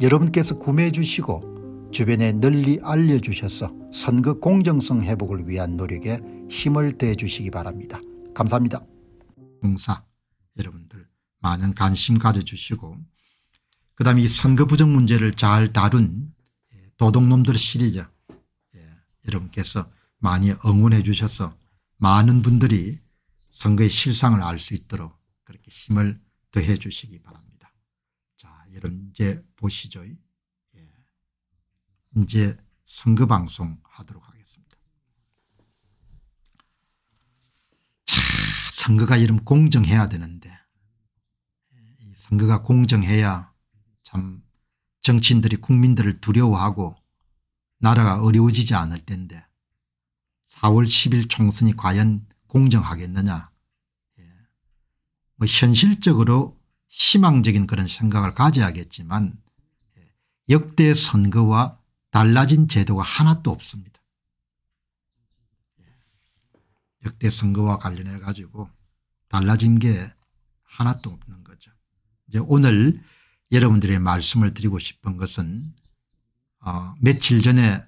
여러분께서 구매해 주시고 주변에 널리 알려주셔서 선거 공정성 회복을 위한 노력에 힘을 대해 주시기 바랍니다. 감사합니다. 행사 여러분들 많은 관심 가져주시고 그 다음에 이 선거 부정 문제를 잘 다룬 예, 도둑놈들 시리즈 예, 여러분께서 많이 응원해 주셔서 많은 분들이 선거의 실상을 알 수 있도록 그렇게 힘을 더해 주시기 바랍니다. 자, 여러분 이제 보시죠. 예. 이제 선거 방송 하도록 하겠습니다. 자, 선거가 이름 공정해야 되는데 선거가 공정해야 참 정치인들이 국민들을 두려워하고 나라가 어려워지지 않을 텐데 4월 10일 총선이 과연 공정하겠느냐 예. 뭐 현실적으로 희망적인 그런 생각을 가져야겠지만 역대 선거와 달라진 제도가 하나도 없습니다. 역대 선거와 관련해 가지고 달라진 게 하나도 없는 거죠. 이제 오늘 여러분들의 말씀을 드리고 싶은 것은 어, 며칠 전에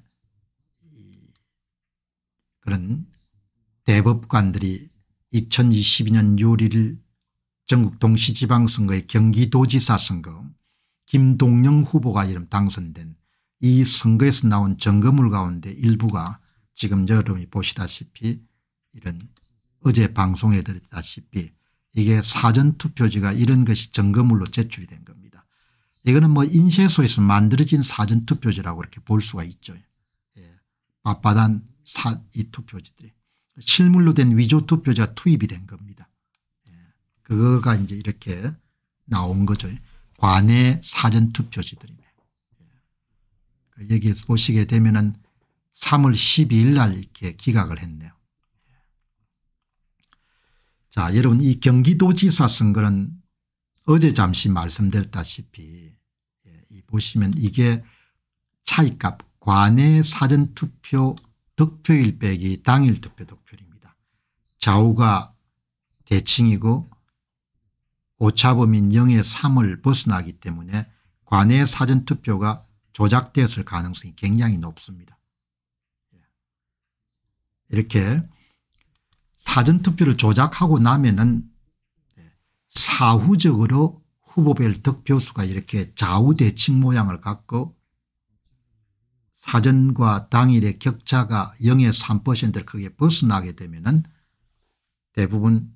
그런 대법관들이 2022년 6월 1일 전국 동시지방선거의 경기도지사 선거 김동영 후보가 이름 당선된 이 선거에서 나온 점검물 가운데 일부가 지금 여러분이 보시다시피 이런 어제 방송해 드렸다시피 이게 사전투표지가 이런 것이 점검물로 제출이 된 겁니다. 이거는 뭐 인쇄소에서 만들어진 사전투표지라고 이렇게 볼 수가 있죠. 예. 바빠단 사, 이 투표지들이. 실물로 된 위조투표지가 투입이 된 겁니다. 예. 그거가 이제 이렇게 나온 거죠. 관내 사전투표지들이네. 그 여기 보시게 되면 은 3월 12일 날 이렇게 기각을 했네요. 자 여러분 이 경기도지사 선거는 어제 잠시 말씀드렸다시피 예, 보시면 이게 차이값 관내 사전투표 득표일 빼기 당일 투표 득표입니다 좌우가 대칭이고 오차범인 0의 3을 벗어나기 때문에 관내 사전투표가 조작됐을 가능성이 굉장히 높습니다. 예. 이렇게 사전투표를 조작하고 나면은 사후적으로 후보별 득표수가 이렇게 좌우대칭 모양을 갖고 사전과 당일의 격차가 0의 3%를 크게 벗어나게 되면 은 대부분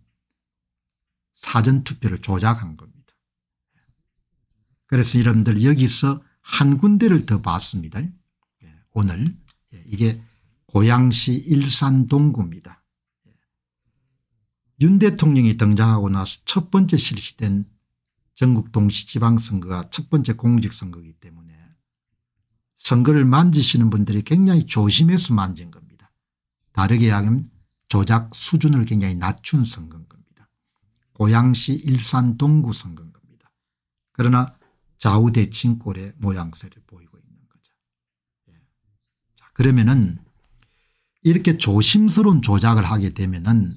사전투표를 조작한 겁니다. 그래서 여러분들 여기서 한 군데를 더 봤습니다. 예, 오늘 예, 이게 고양시 일산 동구입니다. 예. 윤 대통령이 등장하고 나서 첫 번째 실시된 전국 동시지방선거가 첫 번째 공직선거이기 때문에 선거를 만지시는 분들이 굉장히 조심해서 만진 겁니다. 다르게 하면 조작 수준을 굉장히 낮춘 선거인 겁니다. 고양시 일산 동구 선거입니다. 그러나 좌우대칭골의 모양새를 보이고 있는 거죠. 예. 자, 그러면은 이렇게 조심스러운 조작을 하게 되면은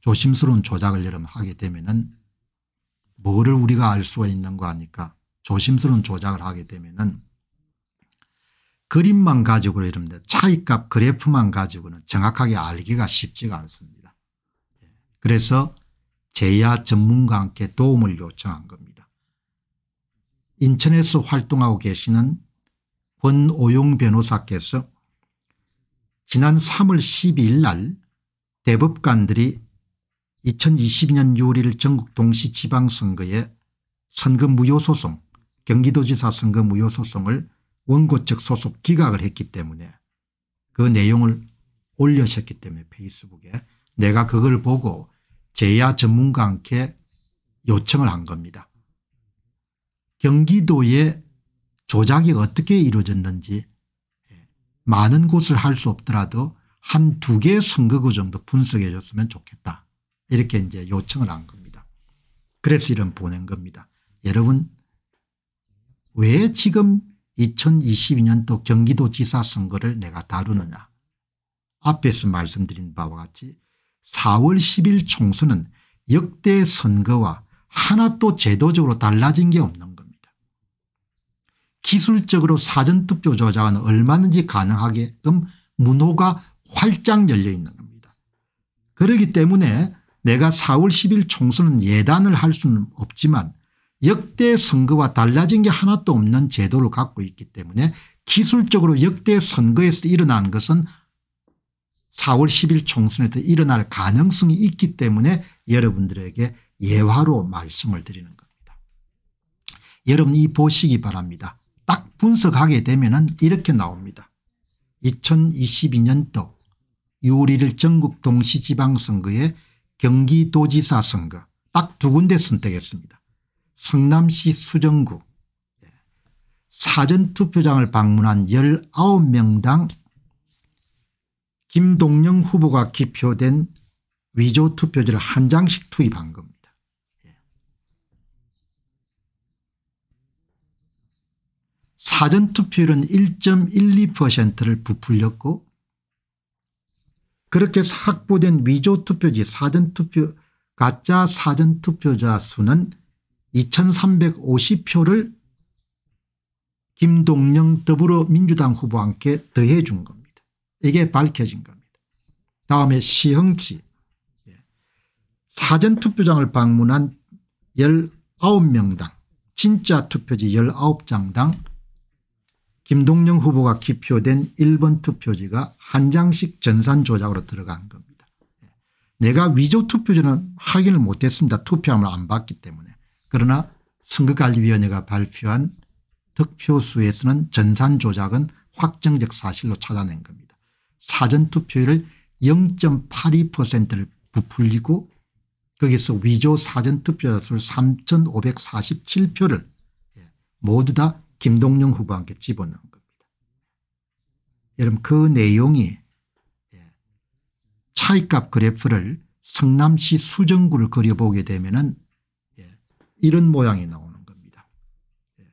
조심스러운 조작을 여러분 하게 되면은 뭐를 우리가 알 수가 있는 거 아니까 조심스러운 조작을 하게 되면은 그림만 가지고 이러면 차이값 그래프만 가지고는 정확하게 알기가 쉽지가 않습니다. 예. 그래서 제야 전문가와 함께 도움을 요청한 겁니다. 인천에서 활동하고 계시는 권오용 변호사께서 지난 3월 12일 날 대법관들이 2022년 6월 전국 동시 지방선거에 선거 무효소송 경기도지사 선거 무효소송을 원고 측 소속 기각을 했기 때문에 그 내용을 올려셨기 때문에 페이스북에 내가 그걸 보고 제야 전문가 한테 요청을 한 겁니다. 경기도의 조작이 어떻게 이루어졌는지 예, 많은 곳을 할 수 없더라도 한 두 개의 선거구 정도 분석해 줬으면 좋겠다. 이렇게 이제 요청을 한 겁니다. 그래서 이런 보낸 겁니다. 여러분 왜 지금 2022년도 경기도지사 선거를 내가 다루느냐 앞에서 말씀드린 바와 같이 4월 10일 총선은 역대 선거와 하나도 제도적으로 달라진 게 없는 겁니다. 기술적으로 사전투표 조작은 얼마든지 가능하게끔 문호가 활짝 열려 있는 겁니다. 그렇기 때문에 내가 4월 10일 총선은 예단을 할 수는 없지만 역대 선거와 달라진 게 하나도 없는 제도를 갖고 있기 때문에 기술적으로 역대 선거에서 일어난 것은 4월 10일 총선에서 일어날 가능성이 있기 때문에 여러분들에게 예화로 말씀을 드리는 겁니다. 여러분 이 보시기 바랍니다. 딱 분석하게 되면 이렇게 나옵니다. 2022년도 6월 1일 전국 동시지방선거에 경기도지사 선거 딱 두 군데 선택했습니다. 성남시 수정구 예. 사전투표장을 방문한 19명당 김동영 후보가 기표된 위조 투표지를 한 장씩 투입한 겁니다. 예. 사전투표율은 1.12%를 부풀렸고 그렇게 확보된 위조투표지 사전투표 가짜 사전투표자 수는 2350표를 김동영 더불어민주당 후보와 함께 더해준 겁니다. 이게 밝혀진 겁니다. 다음에 시흥시 예. 사전투표장을 방문한 19명당 진짜 투표지 19장당 김동영 후보가 기표된 1번 투표지가 한 장씩 전산 조작으로 들어간 겁니다. 예. 내가 위조 투표지는 확인을 못했습니다. 투표함을 안 봤기 때문에. 그러나 선거관리위원회가 발표한 득표수에서는 전산 조작은 확정적 사실로 찾아낸 겁니다. 사전투표율을 0.82%를 부풀리고 거기서 위조 사전투표자수를 3,547표를 예, 모두 다 김동영 후보한테 집어넣은 겁니다. 여러분 그 내용이 예, 차이값 그래프를 성남시 수정구를 그려보게 되면 은 예, 이런 모양이 나오는 겁니다.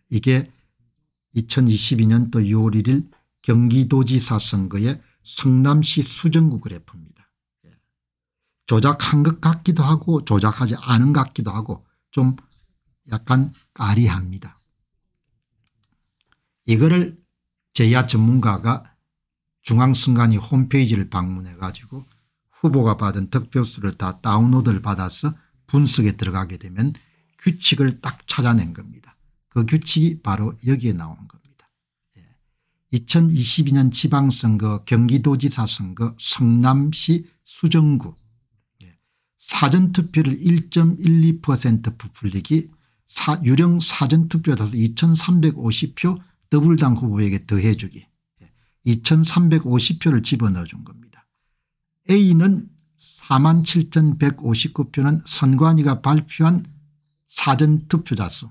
이게 2022년도 6월 1일 경기도지사 선거에 성남시 수정구 그래프입니다. 예. 조작한 것 같기도 하고 조작하지 않은 것 같기도 하고 좀 약간 까리합니다. 이거를 제야 전문가가 중앙순간이 홈페이지를 방문해 가지고 후보가 받은 득표수를 다 다운로드를 받아서 분석에 들어가게 되면 규칙을 딱 찾아낸 겁니다. 그 규칙이 바로 여기에 나온 겁니다. 2022년 지방선거 경기도지사 선거 성남시 수정구 예. 사전투표를 1.12% 부풀리기 사, 유령 사전투표에서 2350표 더블당 후보에게 더해주기 2350표를 예. 집어넣어 준 겁니다. A는 47,159표는 선관위가 발표한 사전투표자 수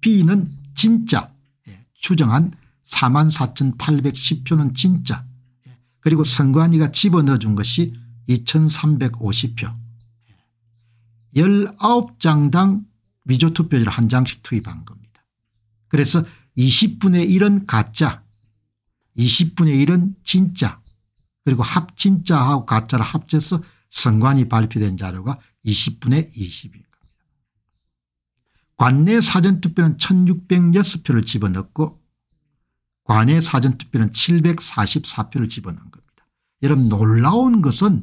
B는 진짜 예, 추정한 44,810표는 진짜 그리고 선관위가 집어넣어준 것이 2,350표 19장당 위조투표지를 한 장씩 투입한 겁니다. 그래서 20분의 1은 가짜 20분의 1은 진짜 그리고 합진짜하고 가짜를 합쳐서 선관위 발표된 자료가 20분의 20입니다. 관내 사전투표는 1606표를 집어넣고 관외 사전투표는 744표를 집어넣은 겁니다. 여러분 놀라운 것은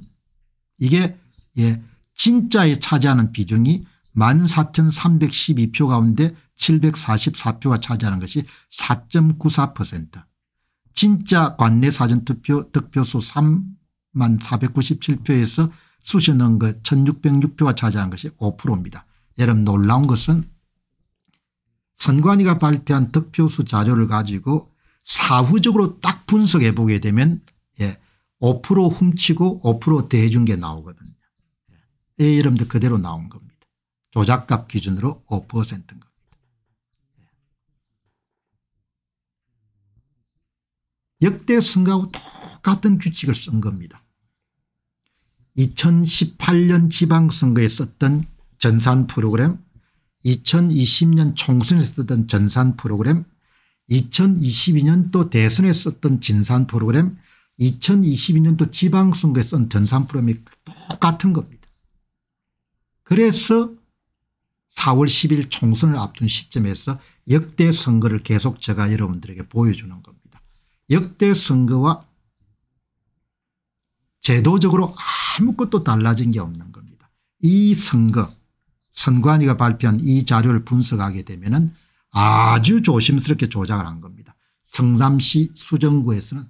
이게 예, 진짜에 차지하는 비중이 14,312표 가운데 744표가 차지하는 것이 4.94% 진짜 관내 사전투표 득표수 3만 497표에서 수시 넣은 것 1606표가 차지하는 것이 5%입니다. 여러분 놀라운 것은 선관위가 발표한 득표수 자료를 가지고 사후적으로 딱 분석해 보게 되면 예, 5% 훔치고 5% 대해준 게 나오거든요. 예, 이름도 그대로 나온 겁니다. 조작값 기준으로 5%인 겁니다. 예. 역대 선거하고 똑같은 규칙을 쓴 겁니다. 2018년 지방선거에 썼던 전산 프로그램 2020년 총선에 쓰던 전산 프로그램 2022년 도 대선에 썼던 진산 프로그램 2022년도 지방선거에 쓴 전산 프로그램이 똑같은 겁니다. 그래서 4월 10일 총선을 앞둔 시점에서 역대 선거를 계속 제가 여러분들에게 보여주는 겁니다. 역대 선거와 제도적으로 아무것도 달라진 게 없는 겁니다. 이 선거 선관위가 발표한 이 자료를 분석하게 되면 은 아주 조심스럽게 조작을 한 겁니다. 성남시 수정구에서는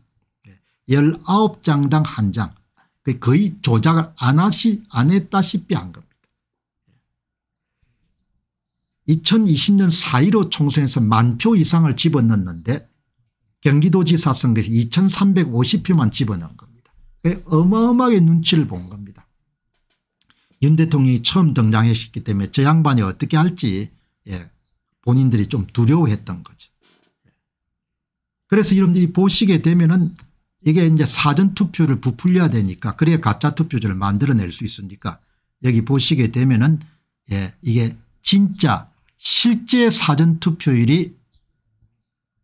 19장당 예, 한장 그 거의 조작을 안, 하시, 안 했다시피 한 겁니다. 2020년 예. 4.15 총선에서 만 표 이상을 집어넣는데 경기도지사 선거에서 2350표만 집어넣은 겁니다. 어마어마하게 눈치를 본 겁니다. 윤 대통령이 처음 등장했기 때문에 저 양반이 어떻게 할지 예, 본인들이 좀 두려워했던 거죠. 그래서 여러분들이 보시게 되면은 이게 이제 사전투표를 부풀려야 되니까 그래야 가짜 투표제를 만들어낼 수 있으니까 여기 보시게 되면은 예 이게 진짜 실제 사전투표율이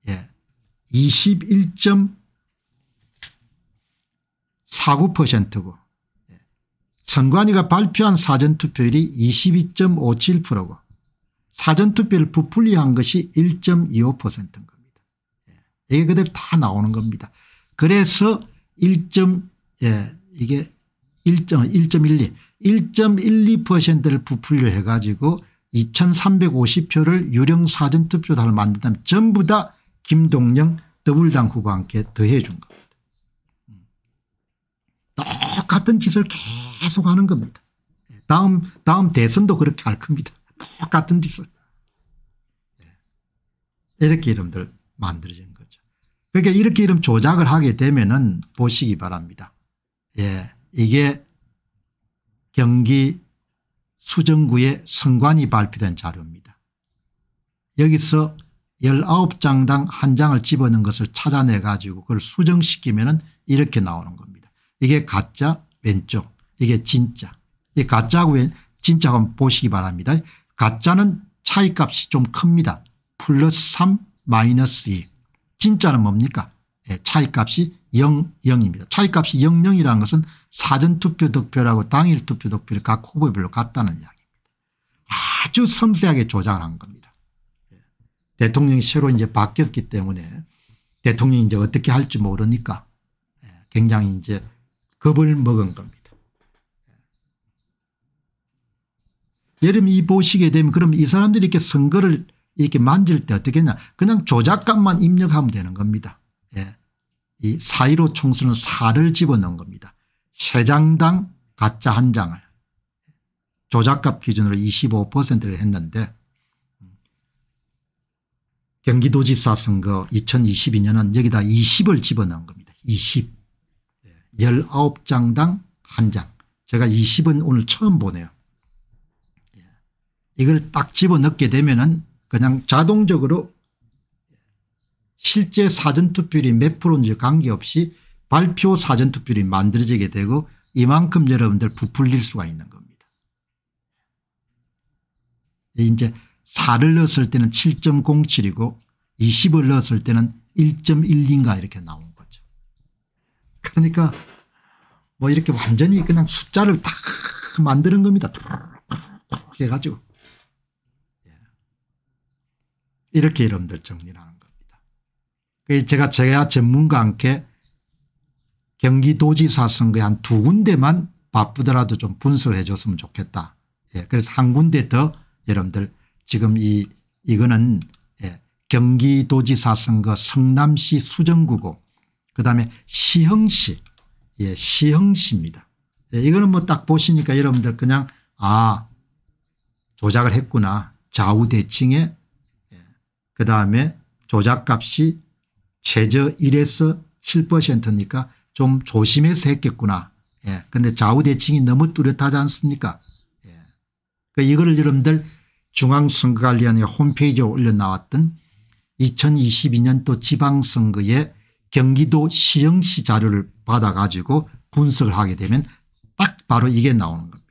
예 21.49%고 예, 선관위가 발표한 사전투표율이 22.57%고 사전투표를 부풀리한 것이 1.25%인 겁니다. 예. 이게 그대로 다 나오는 겁니다. 그래서 1. 예, 이게 1.12 1.12%를 부풀려 해가지고 2350표를 유령 사전투표단을 만든다면 전부 다 김동영 더불당 후보와 함 더해 준 겁니다. 음. 똑같은 짓을 계속 하는 겁니다. 예. 다음 다음 대선도 그렇게 할 겁니다. 똑같은 짓을. 네. 이렇게 이름들 만들어진 거죠. 그러니까 이렇게 이름 조작을 하게 되면은 보시기 바랍니다. 예. 이게 경기 수정구의 선관이 발표된 자료입니다. 여기서 19장당 한 장을 집어넣은 것을 찾아내 가지고 그걸 수정시키면 이렇게 나오는 겁니다. 이게 가짜 왼쪽 이게 진짜 이 가짜고 진짜고 보시기 바랍니다. 가짜는 차이값이 좀 큽니다. 플러스 3 마이너스 2. 진짜는 뭡니까? 네, 차이값이 0, 0입니다. 차이값이 0, 0이라는 것은 사전투표 득표라고 당일투표 득표를 각 후보별로 같다는 이야기입니다. 아주 섬세하게 조작을 한 겁니다. 네. 대통령이 새로 이제 바뀌었기 때문에 대통령이 이제 어떻게 할지 모르니까 예, 굉장히 이제 겁을 먹은 겁니다. 여러분 이 보시게 되면 그럼 이 사람들이 이렇게 선거를 이렇게 만질 때 어떻게 했냐 그냥 조작값만 입력하면 되는 겁니다. 예. 이 사이로 총수는 4를 집어넣은 겁니다. 세장당 가짜 한 장을 조작값 기준으로 25%를 했는데 경기도지사 선거 2022년은 여기다 20을 집어넣은 겁니다. 20. 19장당 예. 한장 제가 20은 오늘 처음 보네요. 이걸 딱 집어넣게 되면은 그냥 자동적으로 실제 사전투표율이 몇 프로인지 관계없이 발표 사전투표율이 만들어지게 되고 이만큼 여러분들 부풀릴 수가 있는 겁니다. 이제 4를 넣었을 때는 7.07이고 20을 넣었을 때는 1 1인가 이렇게 나온 거죠. 그러니까 뭐 이렇게 완전히 그냥 숫자를 다 만드는 겁니다. 해가지고 이렇게 여러분들 정리를 하는 겁니다. 제가 제가 전문가 함께 경기도지사 선거에 한 두 군데만 바쁘더라도 좀 분석을 해 줬으면 좋겠다. 예, 그래서 한 군데 더 여러분들 지금 이 이거는 예, 경기도지사 선거 성남시 수정구고 그다음에 시흥시 예, 시흥시입니다. 예, 이거는 뭐 딱 보시니까 여러분들 그냥 아 조작을 했구나 좌우대칭의 그다음에 조작값이 최저 1에서 7%니까 좀 조심해서 했겠구나. 예. 근데 좌우대칭이 너무 뚜렷하지 않습니까? 예. 그 이거를 여러분들 중앙선거관리원회 홈페이지에 올려 나왔던 2022년도 지방선거에 경기도 시흥시 자료를 받아가지고 분석을 하게 되면 딱 바로 이게 나오는 겁니다.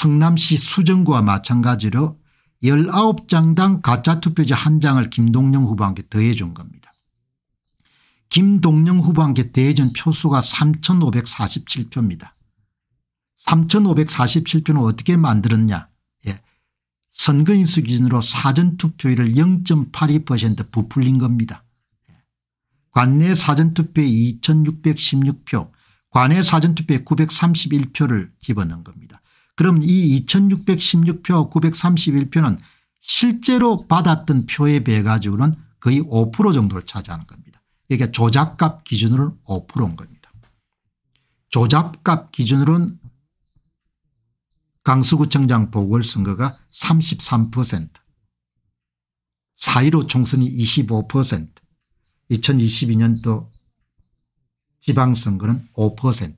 성남시 수정구와 마찬가지로 19장당 가짜투표지 한 장을 김동영 후보한테 더해 준 겁니다. 김동영 후보한테 대전 표수가 3547표입니다. 3547표는 어떻게 만들었냐 예. 선거인수 기준으로 사전투표율을 0.82% 부풀린 겁니다. 예. 관내 사전투표에 2616표 관내 사전투표에 931표를 집어넣은 겁니다. 그럼 이 2616표 931표는 실제로 받았던 표에 비해 가지고는 거의 5% 정도를 차지하는 겁니다. 이게 그러니까 조작값 기준으로는 5%인 겁니다. 조작값 기준으로는 강서구청장 보궐선거가 33% 4.15 총선이 25% 2022년도 지방선거는 5%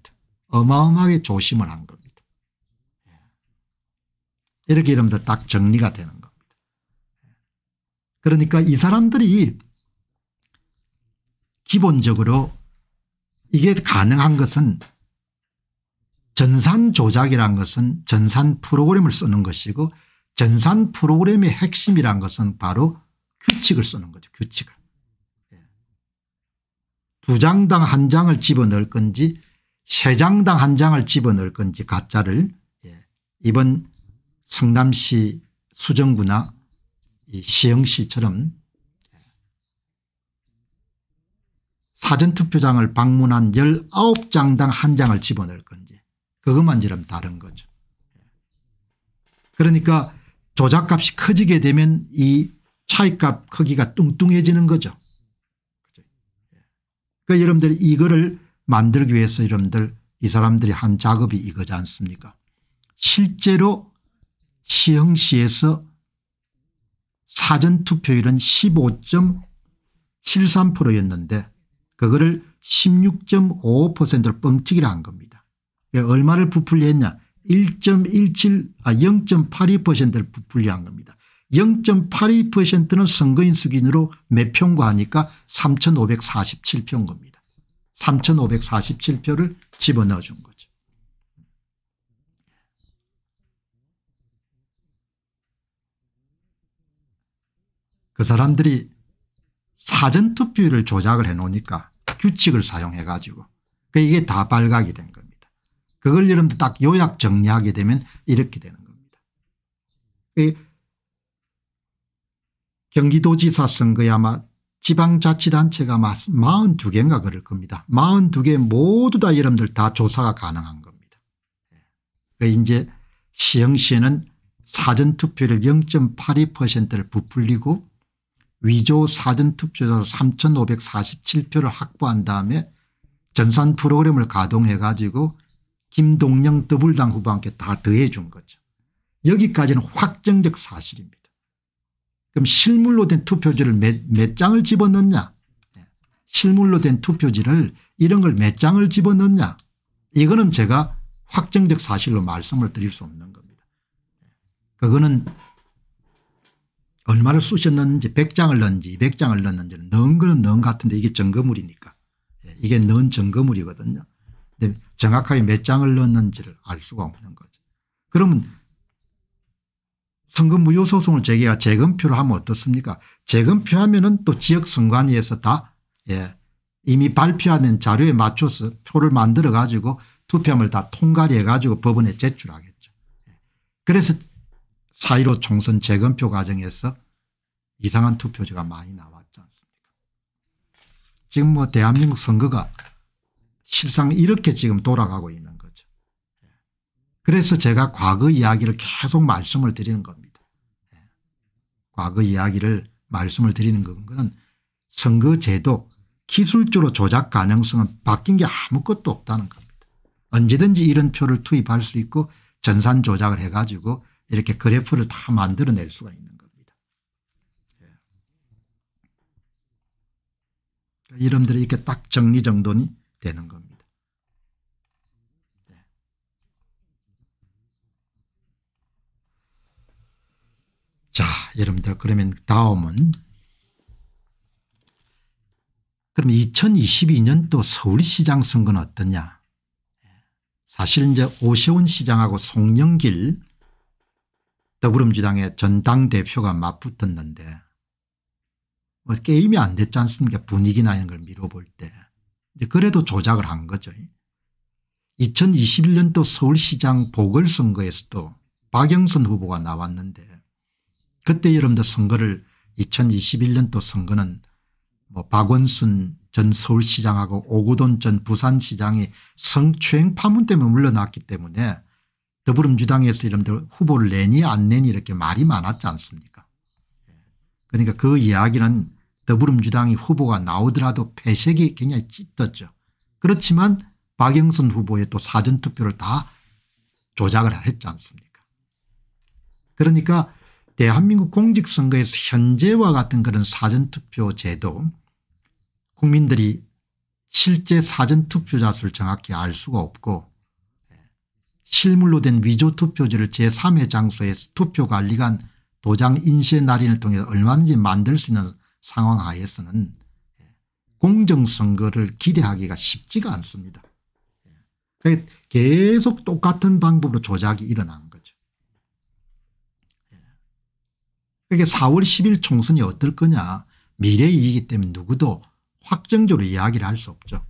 어마어마하게 조심을 한 겁니다. 이렇게 이러면 딱 정리가 되는 겁니다. 그러니까 이 사람들이 기본적으로 이게 가능한 것은 전산 조작이란 것은 전산 프로그램을 쓰는 것이고 전산 프로그램의 핵심이란 것은 바로 규칙을 쓰는 거죠. 규칙을. 예. 두 장당 한 장을 집어넣을 건지 세 장당 한 장을 집어넣을 건지 가짜를 예, 이번 성남시 수정구나 시흥시처럼 사전투표장을 방문한 19장당 한 장을 집어넣을 건지 그것만 이름 다른 거죠. 그러니까 조작값이 커지게 되면 이 차이값 크기가 뚱뚱해지는 거죠. 그러니까 여러분들이 이거를 만들기 위해서 여러분들 이 사람들이 한 작업이 이거지 않습니까 실제로 시흥시에서 사전투표율은 15.73%였는데 그거를 16.55%를 뻥튀기를 한 겁니다. 그러니까 얼마를 부풀리 했냐 1.17아 0.82%를 부풀리 한 겁니다. 0.82%는 선거인 수준으로 몇 표인가 하니까 3547표인 겁니다. 3547표를 집어넣어 준 거예요. 그 사람들이 사전투표를 조작을 해놓으니까 규칙을 사용해 가지고 그 이게 다 발각이 된 겁니다. 그걸 여러분들 딱 요약 정리하게 되면 이렇게 되는 겁니다. 경기도지사 선거에 아마 지방자치단체가 아마 42개인가 그럴 겁니다. 42개 모두 다 여러분들 다 조사가 가능한 겁니다. 예. 그러 이제 시흥시에는 사전투표를 0.82%를 부풀리고 위조 사전투표자로 3547표를 확보한 다음에 전산 프로그램을 가동해 가지고 김동영 더블당 후보한테 다 더해 준 거죠. 여기까지는 확정적 사실입니다. 그럼 실물로 된 투표지를 몇, 몇 장을 집어넣냐 네. 실물로 된 투표지를 이런 걸 몇 장을 집어넣냐 이거는 제가 확정적 사실로 말씀을 드릴 수 없는 겁니다. 네. 그거는 얼마를 쑤셨는지 100장을 넣는지 200장을 넣는지는 넣은 거는 넣은 같은데 이게 증거물이니까 예, 이게 넣은 증거물이거든요. 근데 정확하게 몇 장을 넣었는지를 알 수가 없는 거죠. 그러면 선거 무효 소송을 제기가 재검표를 하면 어떻습니까? 재검표하면은 또 지역 선관위에서 다 예, 이미 발표하는 자료에 맞춰서 표를 만들어 가지고 투표함을 다 통과를 해 가지고 법원에 제출하겠죠. 예. 그래서 4.15 총선 재검표 과정에서 이상한 투표제가 많이 나왔지 않습니까 지금 뭐 대한민국 선거가 실상 이렇게 지금 돌아가고 있는 거죠. 그래서 제가 과거 이야기를 계속 말씀을 드리는 겁니다. 과거 이야기를 말씀을 드리는 건 선거제도 기술적으로 조작 가능성은 바뀐 게 아무것도 없다는 겁니다. 언제든지 이런 표를 투입할 수 있고 전산 조작을 해가지고 이렇게 그래프를 다 만들어낼 수가 있는 겁니다. 예. 그러니까 이름들이 이렇게 딱 정리정돈이 되는 겁니다. 예. 자, 여러분들 그러면 다음은 그럼 2022년 또 서울시장 선거는 어떠냐. 예. 사실 이제 오세훈 시장하고 송영길 더불어민주당의 전당대표가 맞붙었는데 뭐 게임이 안 됐지 않습니까 분위기나 이런 걸 미뤄볼 때 그래도 조작을 한 거죠. 2021년도 서울시장 보궐선거에서도 박영선 후보가 나왔는데 그때 여러분들 선거를 2021년도 선거는 뭐 박원순 전 서울시장하고 오고돈 전 부산시장이 성추행 파문 때문에 물러났기 때문에 더불어민주당에서 이름들 후보를 내니 안 내니 이렇게 말이 많았지 않습니까 예. 그러니까 그 이야기는 더불어민주당이 후보가 나오더라도 패색이 굉장히 짙었죠. 그렇지만 박영선 후보의 또 사전투표를 다 조작을 했지 않습니까 그러니까 대한민국 공직선거에서 현재와 같은 그런 사전투표 제도 국민들이 실제 사전투표자 수를 정확히 알 수가 없고 실물로 된 위조 투표지를 제3의 장소에 투표 관리관 도장 인쇄 날인을 통해 서 얼마든지 만들 수 있는 상황 하에서는 공정선거를 기대하기가 쉽지가 않습니다. 예. 계속 똑같은 방법으로 조작이 일어난 거죠. 그게 4월 10일 총선이 어떨 거냐 미래이기 때문에 누구도 확정적으로 이야기를 할 수 없죠.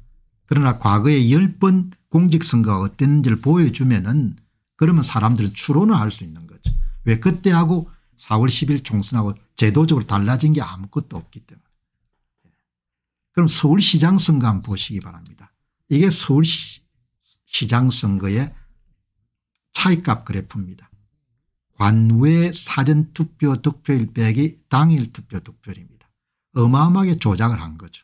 그러나 과거에 10번 공직선거가 어땠는지를 보여주면 은 그러면 사람들 추론을 할 수 있는 거죠. 왜 그때하고 4월 10일 총선하고 제도적으로 달라진 게 아무것도 없기 때문에. 예. 그럼 서울시장 선거 한번 보시기 바랍니다. 이게 서울시장 선거의 차이값 그래프입니다. 관외 사전투표 득표일 빼기 당일 투표 득표입니다 어마어마하게 조작을 한 거죠.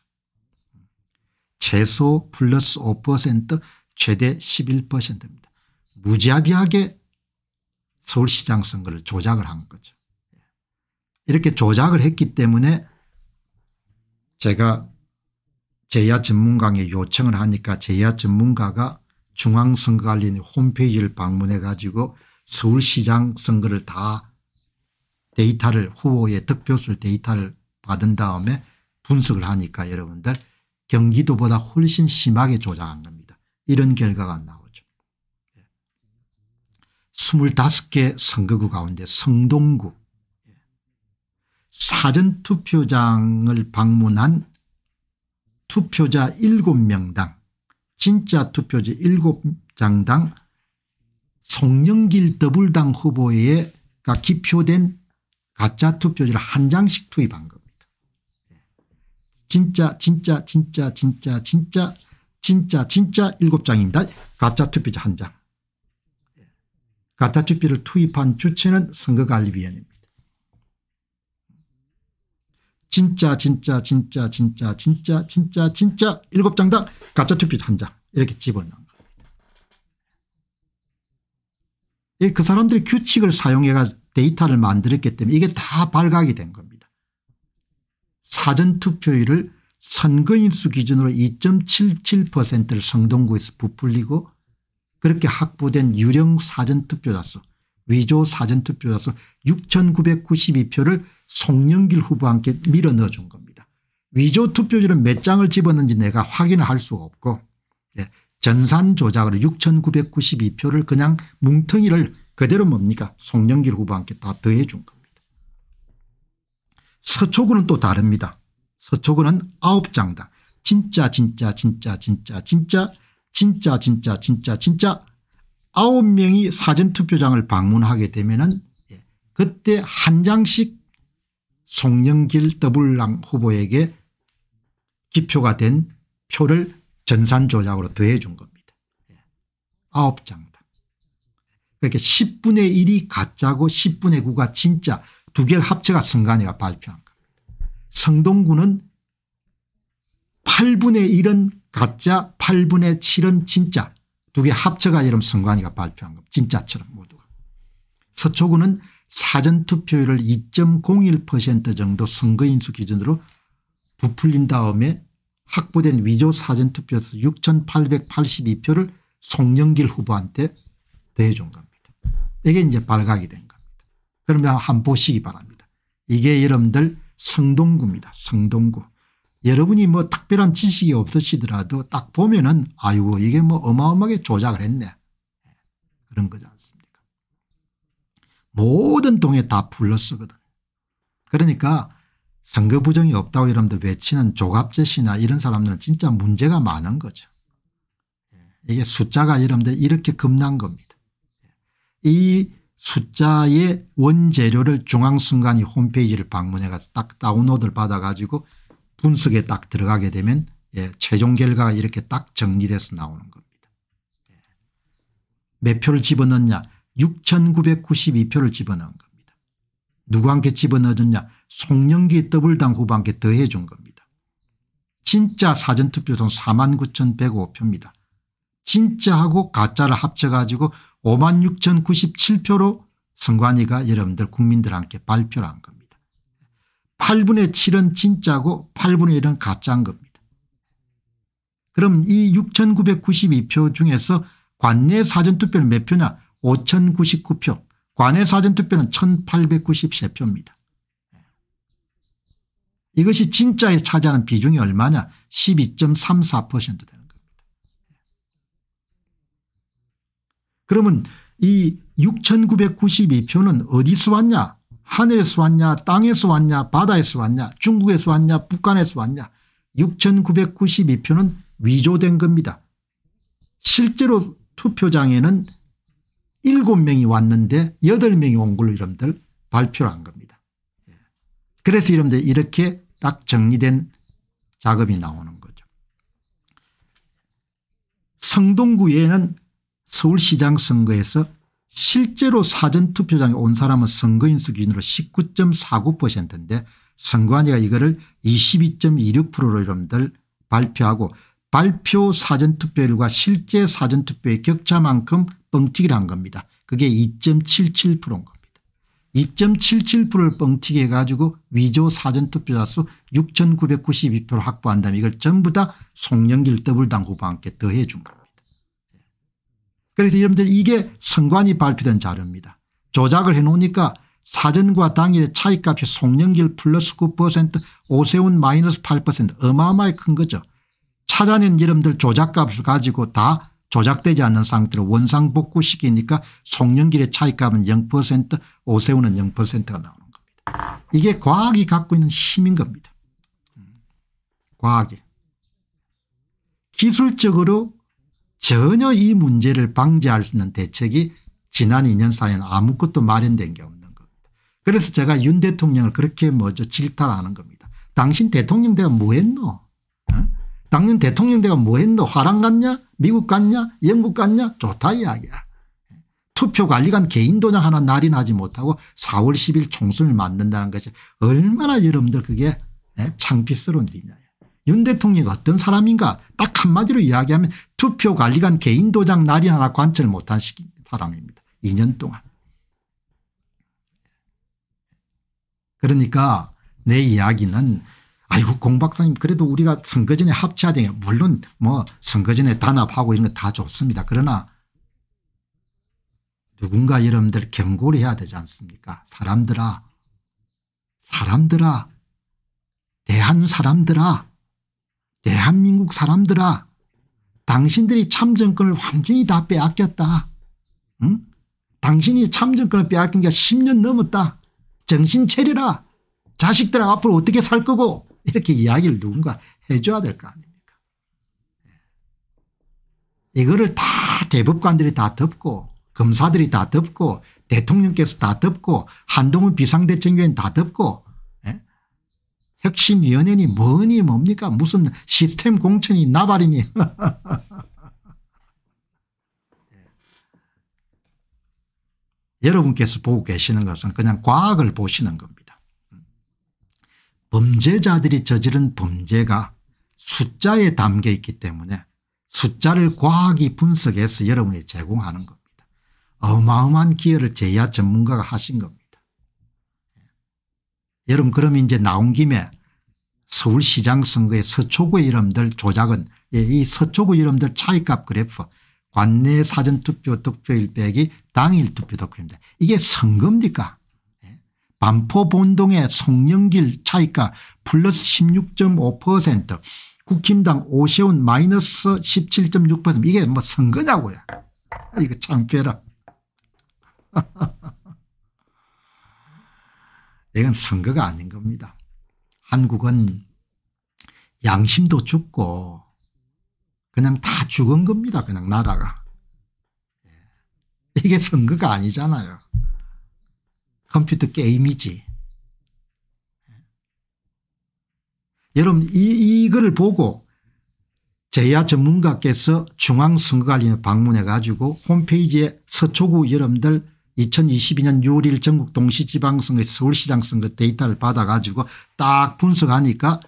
최소 플러스 5% 최대 11%입니다. 무자비하게 서울시장 선거를 조작을 한 거죠. 이렇게 조작을 했기 때문에 제가 제야 전문가에 요청을 하니까 제야 전문가가 중앙선거관리인 홈페이지를 방문해 가지고 서울시장 선거를 다 데이터를 후보의 득표수 데이터를 받은 다음에 분석을 하니까 여러분들 경기도보다 훨씬 심하게 조작한 겁니다. 이런 결과가 나오죠. 25개 선거구 가운데 성동구 사전투표장을 방문한 투표자 7명당 진짜 투표자 7장당 송영길 더블당 후보에 기표된 가짜 투표지를 한 장씩 투입한 거. 진짜 진짜 진짜 진짜 진짜 진짜 진짜 일곱 장입니다. 가짜 투표자 한 장. 가짜 투표를 투입한 주체는 선거관리위원회입니다. 진짜 진짜 진짜 진짜 진짜 진짜 진짜 일곱 장당 가짜 투표자 한 장. 이렇게 집어넣은 겁니다. 그 사람들이 규칙을 사용해가 데이터를 만들었기 때문에 이게 다 발각이 된 겁니다. 사전투표율을 선거인수 기준으로 2.77%를 성동구에서 부풀리고 그렇게 확보된 유령 사전투표자 수 위조 사전투표자 수 6992표를 송영길 후보와 함께 밀어넣어 준 겁니다. 위조 투표지는 몇 장을 집었는지 내가 확인할 수가 없고 예, 전산 조작으로 6992표를 그냥 뭉텅이를 그대로 뭡니까 송영길 후보와 함께 다 더해 준 겁니다. 서초구는 또 다릅니다. 서초구는 아홉 장당 진짜 진짜 진짜 진짜 진짜 진짜 진짜 진짜 진짜 아홉 명이 사전투표장을 방문하게 되면은 예, 그때 한 장씩 송영길 더블랑 후보에게 기표가 된 표를 전산조작으로 더해 준 겁니다. 예, 아홉 장당. 그러니 10분의 1이 가짜고 10분의 9가 진짜 두 개를 합쳐가 선관위가 발표한 겁니다. 성동구는 8분의 1은 가짜 8분의 7은 진짜 두 개 합쳐가 이름 선관위가 발표한 겁니다. 진짜처럼 모두가. 서초구는 사전투표율을 2.01% 정도 선거인수 기준으로 부풀린 다음에 확보된 위조 사전투표에서 6,882표를 송영길 후보한테 대해준 겁니다. 이게 이제 발각이 됩니다. 그러면 한번 보시기 바랍니다. 이게 여러분들 성동구입니다. 성동구. 여러분이 뭐 특별한 지식이 없으시더라도 딱 보면은 아유 이게 뭐 어마어마하게 조작을 했네. 그런 거지 않습니까 모든 동에 다 불러쓰거든. 그러니까 선거 부정이 없다고 여러분들 외치는 조갑제시나 이런 사람들은 진짜 문제가 많은 거죠. 예. 이게 숫자가 여러분들 이렇게 겁난 겁니다. 예. 이 숫자의 원재료를 중앙순간이 홈페이지를 방문해 가서 딱 다운로드를 받아 가지고 분석에 딱 들어가게 되면 예, 최종 결과가 이렇게 딱 정리돼서 나오는 겁니다. 예. 몇 표를 집어넣냐 6992표를 집어넣은 겁니다. 누구한테 집어넣었냐 송영기 더블당 후보한 더해 준 겁니다. 진짜 사전투표선 49,105표입니다. 진짜하고 가짜를 합쳐가지고 56,097표로 선관위가 여러분들 국민들과 함께 발표를 한 겁니다. 8분의 7은 진짜고 8분의 1은 가짜인 겁니다. 그럼 이 6,992표 중에서 관내 사전투표는 몇 표냐 5,099표 관내 사전투표는 1,893표입니다. 이것이 진짜에 차지하는 비중이 얼마냐 12.34%다. 그러면 이 6992표는 어디서 왔냐 하늘에서 왔냐 땅에서 왔냐 바다에서 왔냐 중국에서 왔냐 북한에서 왔냐 6992표는 위조된 겁니다. 실제로 투표장에는 7명이 왔는데 8명이 온 걸로 여러분들 발표를 한 겁니다. 예. 그래서 여러분들 이렇게 딱 정리된 작업이 나오는 거죠. 성동구에는 서울시장 선거에서 실제로 사전투표장에 온 사람은 선거인수 기준으로 19.49%인데 선관위가 이거를 22.26%로 여러분들 발표하고 발표 사전투표율과 실제 사전투표의 격차만큼 뻥튀기를 한 겁니다. 그게 2.77%인 겁니다. 2.77%를 뻥튀기 해가지고 위조 사전투표자 수 6,992표를 확보한다면 이걸 전부 다 송영길 더블당 후보 함께 더해준 겁니다. 그래서 여러분들 이게 선관위 발표된 자료입니다. 조작을 해놓으니까 사전과 당일의 차이값이 송영길 플러스 9% 오세훈 마이너스 8% 어마어마히 큰 거죠. 찾아낸 여러들 조작값을 가지고 다 조작되지 않는 상태로 원상복구시키니까 송영길의 차이값은 0% 오세훈은 0%가 나오는 겁니다. 이게 과학이 갖고 있는 힘인 겁니다. 음. 과학이. 기술적으로 전혀 이 문제를 방지할 수 있는 대책이 지난 2년 사이에는 아무것도 마련된 게 없는 겁니다. 그래서 제가 윤 대통령을 그렇게 먼저 질타하는 겁니다. 당신 대통령 내가 뭐 했노? 어? 당신 대통령 내가 뭐 했노? 화랑 갔냐? 미국 갔냐? 영국 갔냐? 좋다 이야기야. 투표 관리관 개인 도장 하나 날인하지 못하고 4월 10일 총선을 맞는다는 것이 얼마나 여러분들 그게 예, 창피스러운 일이냐. 윤 대통령이 어떤 사람인가 딱 한마디로 이야기하면 투표 관리관 개인 도장 날인 하나 관철 못한 사람입니다. 2년 동안. 그러니까 내 이야기는 아이고 공 박사님 그래도 우리가 선거 전에 합치해 되냐 물론 뭐 선거 전에 단합하고 이런 거 다 좋습니다. 그러나 누군가 여러분들 경고를 해야 되지 않습니까 사람들아 사람들아 대한 사람들아 대한민국 사람들아 당신들이 참정권을 완전히 다 빼앗겼다. 응? 당신이 참정권을 빼앗긴 게 10년 넘었다. 정신 차려라. 자식들 앞으로 어떻게 살 거고 이렇게 이야기를 누군가 해줘야 될 거 아닙니까. 예. 이거를 다 대법관들이 다 덮고 검사들이 다 덮고 대통령께서 다 덮고 한동훈 비상대책위원 다 덮고 혁신위원회니 네 뭐니 뭡니까 무슨 시스템 공천이 나발이니 예. 여러분께서 보고 계시는 것은 그냥 과학을 보시는 겁니다. 범죄자들이 저지른 범죄가 숫자에 담겨 있기 때문에 숫자를 과학이 분석해서 여러분에 제공하는 겁니다. 어마어마한 기여를 제야 전문가가 하신 겁니다. 예. 여러분 그럼 이제 나온 김에 서울시장 선거의 서초구 이름들 조작은 예, 이 서초구 이름들 차이값 그래프 관내 사전투표 득표일 빼기 당일 투표 득표입니다. 이게 선거입니까 예. 반포 본동의 송영길 차이가 플러스 16.5% 국힘당 오세훈 마이너스 17.6% 이게 뭐 선거냐고요. 아, 이거 창피해라. 이건 선거가 아닌 겁니다. 한국은 양심도 죽고 그냥 다 죽은 겁니다. 그냥 나라가. 예. 이게 선거가 아니잖아요. 컴퓨터 게임이지. 예. 여러분 이, 이걸 보고 제야 전문가께서 중앙선거관리 방문해 가지고 홈페이지에 서초구 여러분들 2022년 6월 1일 전국 동시지방선거 서울시장 선거 데이터를 받아가지고 딱 분석하니까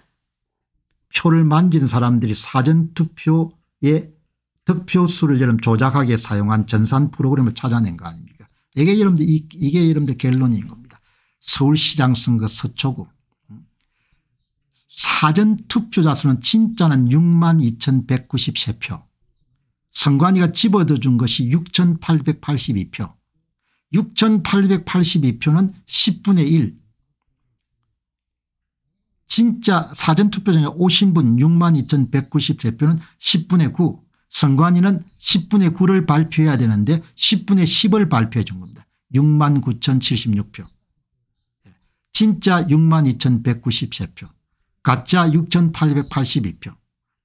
표를 만진 사람들이 사전투표에 득표수를 여러분 조작하게 사용한 전산 프로그램을 찾아낸 거 아닙니까 이게 여러분들 이게 여러분들 결론인 겁니다. 서울시장 선거 서초구 사전투표자 수는 진짜는 6만 2193표 선관위가 집어들준 것이 6882표 6882표는 10분의 1 진짜 사전투표장에 오신 분 62,193표는 10분의 9 선관위는 10분의 9를 발표해야 되는데 10분의 10을 발표해 준 겁니다. 69,076표 진짜 62,193표 가짜 6,882표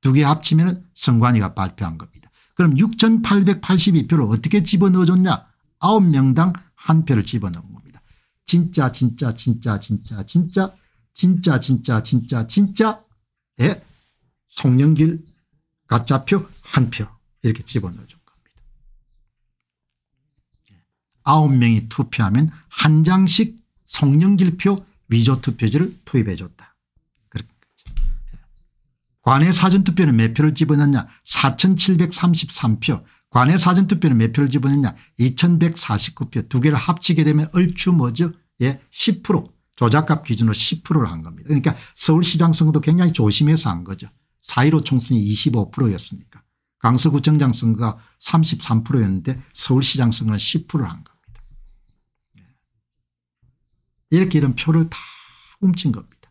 두 개 합치면 선관위가 발표한 겁니다. 그럼 6,882표를 어떻게 집어넣어줬냐 9명당 한 표를 집어넣은 겁니다. 진짜 진짜 진짜 진짜 진짜 진짜 진짜 진짜 진짜 예. 송영길 가짜표 한 표 이렇게 집어넣어준 겁니다. 예, 아홉 명이 투표하면 한 장씩 송영길 표 위조 투표지를 투입해줬다. 그렇죠. 예. 관외 사전투표는 몇 표를 집어넣냐 4733표 관외 사전투표는 몇 표를 집어냈냐 2149표 두 개를 합치게 되면 얼추 뭐죠 예10% 조작값 기준으로 10%를 한 겁니다. 그러니까 서울시장 선거도 굉장히 조심해서 한 거죠. 4.15 총선이 25%였으니까 강서구청장 선거가 33%였는데 서울시장 선거는 10%를 한 겁니다. 예. 이렇게 이런 표를 다 훔친 겁니다.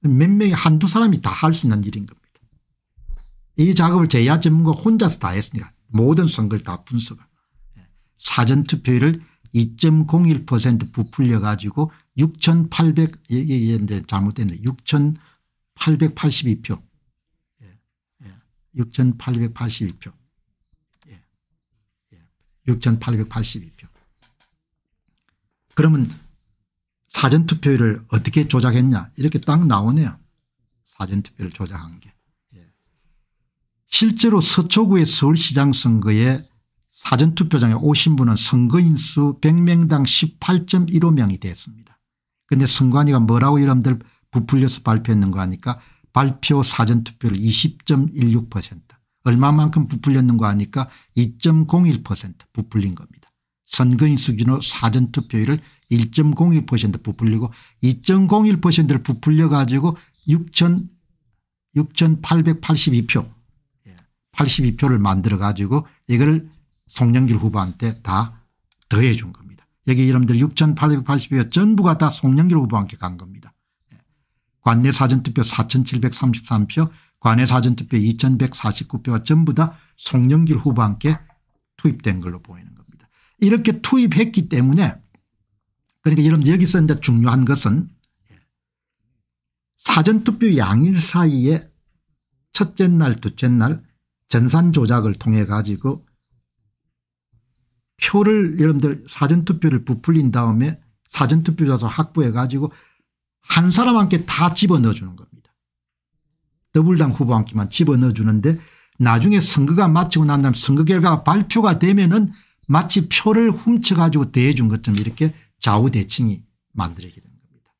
몇 명이 한두 사람이 다 할 수 있는 일인 겁니다. 이 작업을 제야 전문가 혼자서 다 했으니까 모든 선거를 다 분석을 사전투표율을 2.01% 부풀려 가지고 6,800 예, 예, 예, 이게 잘못됐네 6,882표 6,882표 6,882표 그러면 사전투표율을 어떻게 조작했냐 이렇게 딱 나오네요. 사전투표를 조작한 게. 실제로 서초구의 서울시장 선거에 사전투표장에 오신 분은 선거인 수 100명당 18.15명이 됐습니다. 그런데 선관위가 뭐라고 여러분들 부풀려서 발표했는가 하니까 발표 사전투표를 20.16% 얼마만큼 부풀렸는가 하니까 2.01% 부풀린 겁니다. 선거인 수준으로 사전투표율을 1.01% 부풀리고 2.01%를 부풀려 가지고 6,882표 82표를 만들어 가지고 이걸 송영길 후보한테 다 더해 준 겁니다. 여기 여러분들 6880표 전부가 다 송영길 후보한테 간 겁니다. 예. 관내 사전투표 4733표 관내 사전투표 2149표가 전부 다 송영길 후보한테 투입된 걸로 보이는 겁니다. 이렇게 투입했기 때문에 그러니까 여러분 여기서 이제 중요한 것은 예. 사전투표 양일 사이에 첫째 날, 둘째 날 전산 조작을 통해 가지고 표를 여러분들 사전투표를 부풀린 다음에 사전투표자서 확보해 가지고 한 사람 한테다 집어넣어 주는 겁니다. 더불당 후보 한테만 집어넣어 주는데 나중에 선거가 마치고 난 다음 선거 결과가 발표가 되면은 마치 표를 훔쳐가지고 대해준 것처럼 이렇게 좌우대칭이 만들어지게 된 겁니다.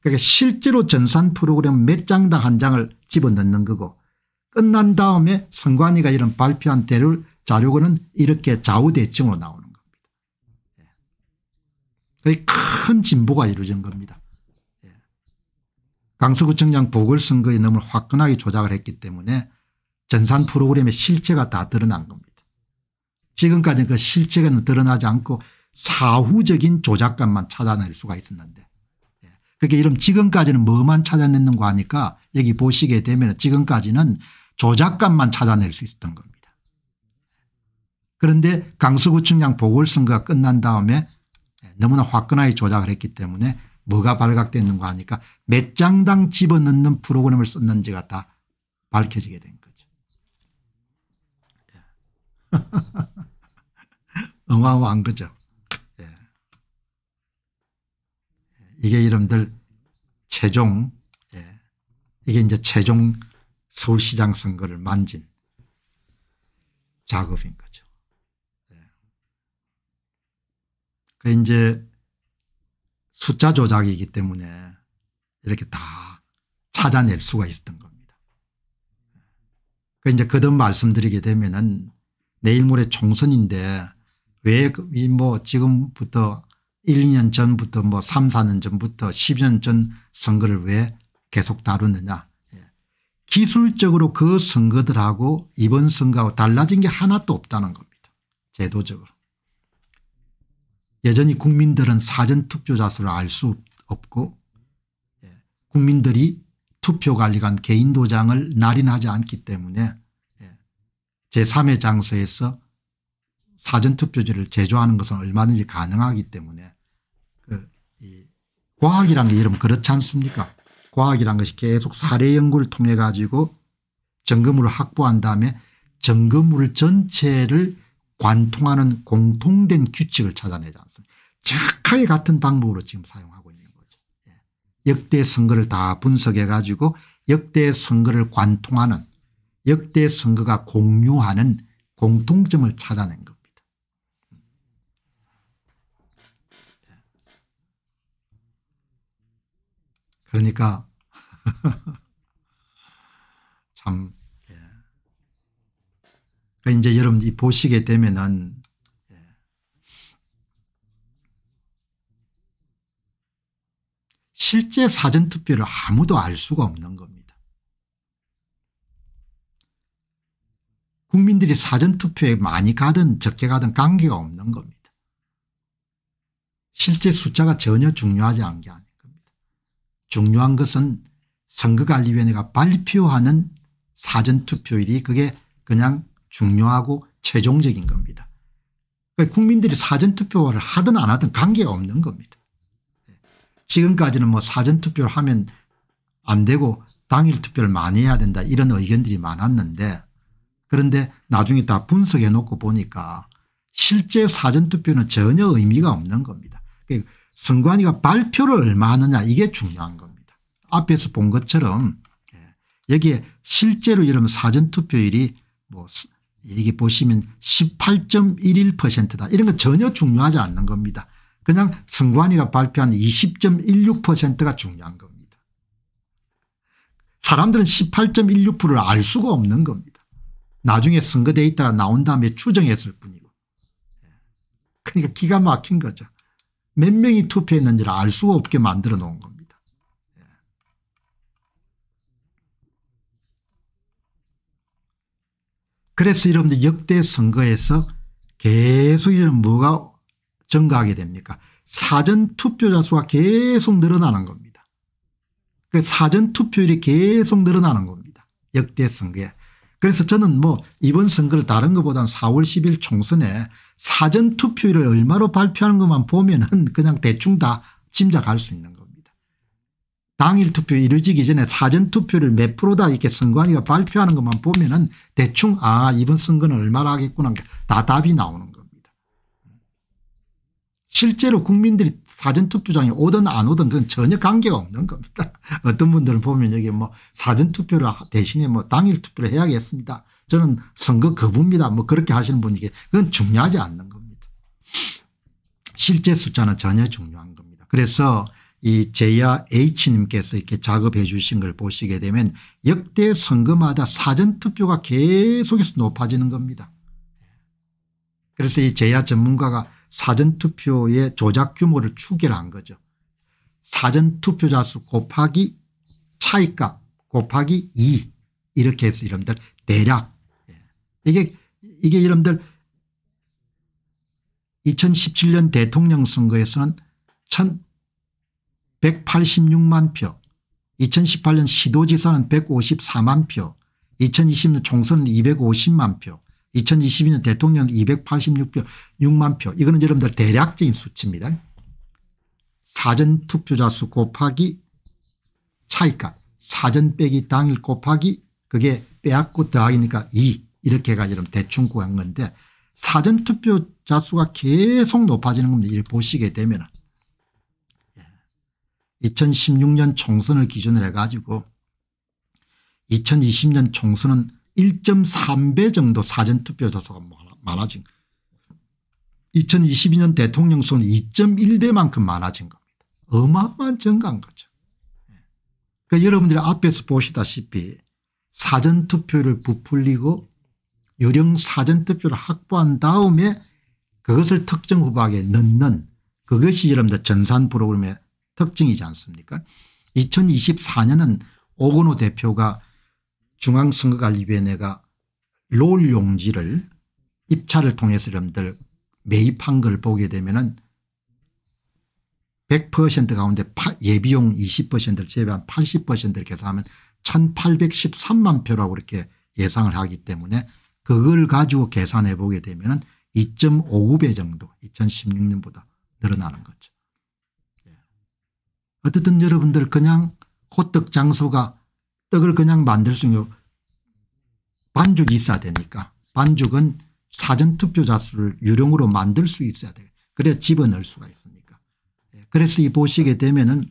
그러니까 실제로 전산 프로그램 몇 장당 한 장을 집어넣는 거고 끝난 다음에 선관위가 이런 발표한 대를 자료는 이렇게 좌우대칭으로 나오는 겁니다. 예. 큰 진보가 이루어진 겁니다. 예. 강서구청장 보궐선거에 너무 화끈하게 조작을 했기 때문에 전산 프로그램의 실체가 다 드러난 겁니다. 지금까지그 실체가 드러나지 않고 사후적인 조작감만 찾아낼 수가 있었는데 예. 그게 이름 지금까지는 뭐만 찾아냈는가 하니까 여기 보시게 되면 지금까지는 조작감만 찾아낼 수 있었던 겁니다. 그런데 강서구청장 보궐선거가 끝난 다음에 너무나 화끈하게 조작을 했기 때문에 뭐가 발각됐는가 하니까 몇 장당 집어넣는 프로그램을 썼는지가 다 밝혀지게 된 거죠. 응화한 예. 거죠. 예. 이게 이름들 최종 예. 이게 이제 최종 서울시장 선거를 만진 작업인 거죠. 네. 그 이제 숫자 조작이기 때문에 이렇게 다 찾아낼 수가 있었던 겁니다. 예. 그 이제 거듭 말씀드리게 되면은 내일 모레 총선인데 왜뭐 그 지금부터 1, 2년 전부터 뭐 3, 4년 전부터 10년 전 선거를 왜 계속 다루느냐 기술적으로 그 선거들하고 이번 선거하고 달라진 게 하나도 없다는 겁니다. 제도적으로. 여전히 국민들은 사전투표 자수를 알 수 없고 예, 국민들이 투표관리관 개인도장을 날인하지 않기 때문에 예, 제3의 장소에서 사전투표지를 제조하는 것은 얼마든지 가능하기 때문에 그 과학이라는 게 여러분 그렇지 않습니까 과학이란 것이 계속 사례 연구를 통해 가지고 점검으로 확보한 다음에 점검물 전체를 관통하는 공통된 규칙을 찾아내지 않습니다. 정확하게 같은 방법으로 지금 사용하고 있는 거죠. 예. 역대 선거를 다 분석해 가지고 역대 선거를 관통하는 역대 선거가 공유하는 공통점을 찾아낸 거 그러니까 참 예. 그러니까 이제 여러분이 보시게 되면은 예. 실제 사전투표를 아무도 알 수가 없는 겁니다. 국민들이 사전투표에 많이 가든 적게 가든 관계가 없는 겁니다. 실제 숫자가 전혀 중요하지 않게 중요한 것은 선거관리위원회가 발표하는 사전투표일이 그게 그냥 중요하고 최종적인 겁니다. 그러니까 국민들이 사전투표를 하든 안 하든 관계가 없는 겁니다. 지금까지는 뭐 사전투표를 하면 안 되고 당일 투표를 많이 해야 된다 이런 의견들이 많았는데 그런데 나중에 다 분석해 놓고 보니까 실제 사전투표는 전혀 의미가 없는 겁니다. 그러니까 선관위가 발표를 얼마 하느냐 이게 중요한 겁니다. 앞에서 본 것처럼 예, 여기에 실제로 여러분 사전투표율이 뭐 이게 보시면 18.11%다 이런 건 전혀 중요하지 않는 겁니다. 그냥 선관위가 발표한 20.16%가 중요한 겁니다. 사람들은 18.16%를 알 수가 없는 겁니다. 나중에 선거 데이터가 나온 다음에 추정했을 뿐이고. 예. 그러니까 기가 막힌 거죠. 몇 명이 투표했는지를 알 수가 없게 만들어 놓은 겁니다. 예. 그래서 여러분들 역대 선거에서 계속 이런 뭐가 증가하게 됩니까 사전 투표자 수가 계속 늘어나는 겁니다. 그 사전 투표율이 계속 늘어나는 겁니다. 역대 선거에. 그래서 저는 뭐 이번 선거를 다른 것보다는 4월 10일 총선에 사전 투표율을 얼마로 발표하는 것만 보면 은 그냥 대충 다 짐작할 수 있는 겁니다. 당일 투표 이루어지기 전에 사전 투표를 몇 프로다 이렇게 선관위가 발표하는 것만 보면 은 대충 아 이번 선거는 얼마나 하겠구나 다 답이 나오는 겁니다. 실제로 국민들이 사전투표장에 오든 안 오든 그건 전혀 관계가 없는 겁니다. 어떤 분들을 보면 여기 뭐 사전투표를 대신에 뭐 당일투표를 해야겠습니다. 저는 선거 거부입니다. 뭐 그렇게 하시는 분이 게 그건 중요하지 않는 겁니다. 실제 숫자는 전혀 중요한 겁니다. 그래서 이 제야 H님께서 이렇게 작업해 주신 걸 보시게 되면 역대 선거마다 사전투표가 계속해서 높아지는 겁니다. 그래서 이 제야 전문가가 사전투표의 조작 규모를 추계한 거죠. 사전투표자 수 곱하기 차이값 곱하기 2 이렇게 해서 이런들 대략 이게 이게 여러분들 2017년 대통령 선거에서는 1186만 표 2018년 시도지사는 154만 표 2020년 총선은 250만 표 2022년 대통령 은 286표 6만 표 이거는 여러분들 대략적인 수치입니다. 사전투표자 수 곱하기 차이값 사전 빼기 당일 곱하기 그게 빼앗고 더하기니까 2 이렇게 해가지고 대충 구한 건데 사전투표자 수가 계속 높아지는 겁니다. 이를 보시게 되면 2016년 예. 총선을 기준으로 해가지고 2020년 총선은 1.3배 정도 사전투표자 수가 많아진 2022년 대통령 수는 2.1배만큼 많아진 겁니다. 어마어마한 증가한 거죠. 예. 그러니까 여러분들이 앞에서 보시다시피 사전투표를 부풀리고 유령 사전투표를 확보한 다음에 그것을 특정 후보에게 넣는 그것이 여러분들 전산 프로그램의 특징이지 않습니까 2024년은 오건호 대표가 중앙선거관리위원회가 롤 용지를 입찰을 통해서 여러분들 매입한 걸 보게 되면 은100% 가운데 예비용 20%를 제외한 80%를 계산하면 1813만 표라고 이렇게 예상을 하기 때문에 그걸 가지고 계산해 보게 되면 2.59배 정도 2016년보다 늘어나는 거죠. 예. 어쨌든 여러분들 그냥 호떡 장소가 떡을 그냥 만들 수 있는 반죽이 있어야 되니까 반죽은 사전투표자 수를 유령으로 만들 수 있어야 돼요. 그래야 집어넣을 수가 있으니까. 예. 그래서 이 보시게 되면 은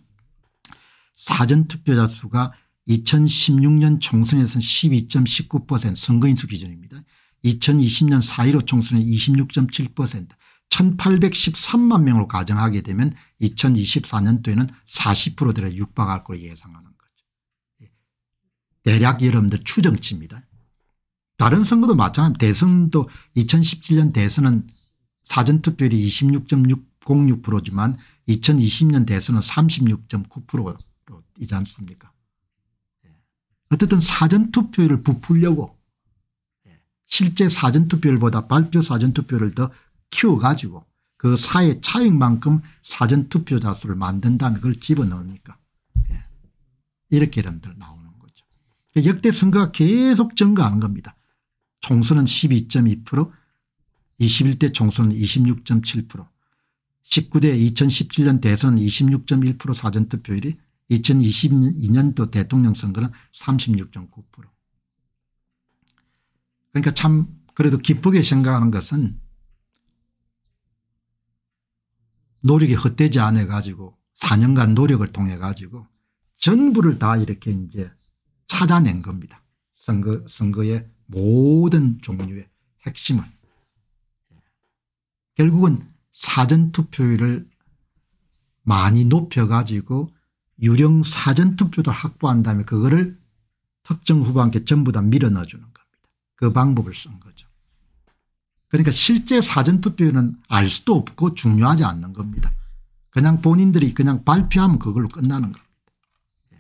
사전투표자 수가 2016년 총선에서는 12.19% 선거인수 기준입니다. 2020년 4.15 총선에 26.7% 1813만 명으 가정하게 되면 2024년도에는 40%대를 육박할 것 예상하는 거죠. 예. 대략 여러분들 추정치입니다. 다른 선거도 마찬가지입니다. 대선도 2017년 대선은 사전투표율이 26.006%지만 2020년 대선은 36.9%이지 않습니까 어쨌든 사전투표를 부풀려고 예. 실제 사전투표율보다 발표 사전투표율을더 키워가지고 그 사회 차익만큼 사전투표자 수를 만든다면 그걸 집어넣으니까 예. 이렇게 이름들 나오는 거죠. 역대 선거가 계속 증가하는 겁니다. 총선은 12.2% 21대 총선은 26.7% 19대 2017년 대선 26.1% 사전투표율이 2022년도 대통령 선거는 36.9% 그러니까 참 그래도 기쁘게 생각하는 것은 노력이 헛되지 않아 가지고 4년간 노력을 통해 가지고 전부를 다 이렇게 이제 찾아낸 겁니다. 선거, 선거의 모든 종류의 핵심을. 결국은 사전투표율을 많이 높여가지고 유령 사전 투표도 확보한 다음에 그거를 특정 후보한테 전부 다 밀어 넣어주는 겁니다. 그 방법을 쓴 거죠. 그러니까 실제 사전 투표는 알 수도 없고 중요하지 않는 겁니다. 그냥 본인들이 그냥 발표하면 그걸로 끝나는 겁니다. 예.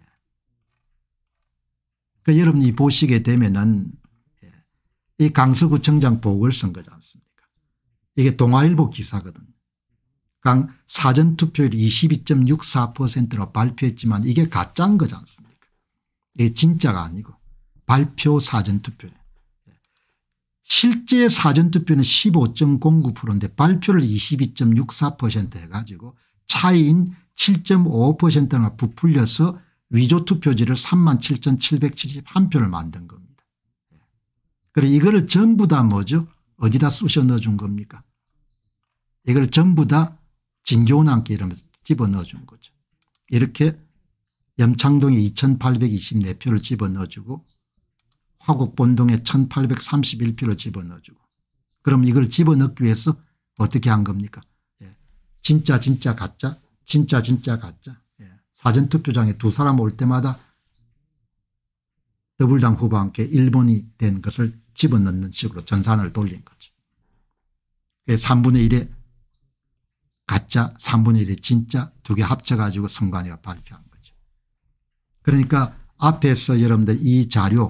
그러니까 여러분이 보시게 되면은 예. 이 강서구청장 보궐쓴거지 않습니까? 이게 동아일보 기사거든요. 각 사전투표율 22.64%로 발표했지만 이게 가짜인 거지 않습니까 이게 진짜가 아니고 발표 사전투표율. 실제 사전투표는 15.09%인데 발표를 22.64% 해가지고 차이인 7 5나 부풀려서 위조투표지를 37,771표를 만든 겁니다. 그리고 이거를 전부 다 뭐죠 어디다 쑤셔 넣어준 겁니까 이걸 전부 다 진교훈 함께 이러면서 집어넣어 준 거죠. 이렇게 염창동에 2824표를 집어넣어주고 화곡본동에 1831표를 집어넣어주고 그럼 이걸 집어넣기 위해서 어떻게 한 겁니까 예. 진짜 진짜 가짜 진짜 진짜 가짜 예. 사전투표장에 두 사람 올 때마다 더불당 후보와 함께 일본이 된 것을 집어넣는 식으로 전산을 돌린 거죠. 3분의 1에 가짜 3분의 1이 진짜 두 개 합쳐가지고 선관위가 발표한 거죠. 그러니까 앞에서 여러분들 이 자료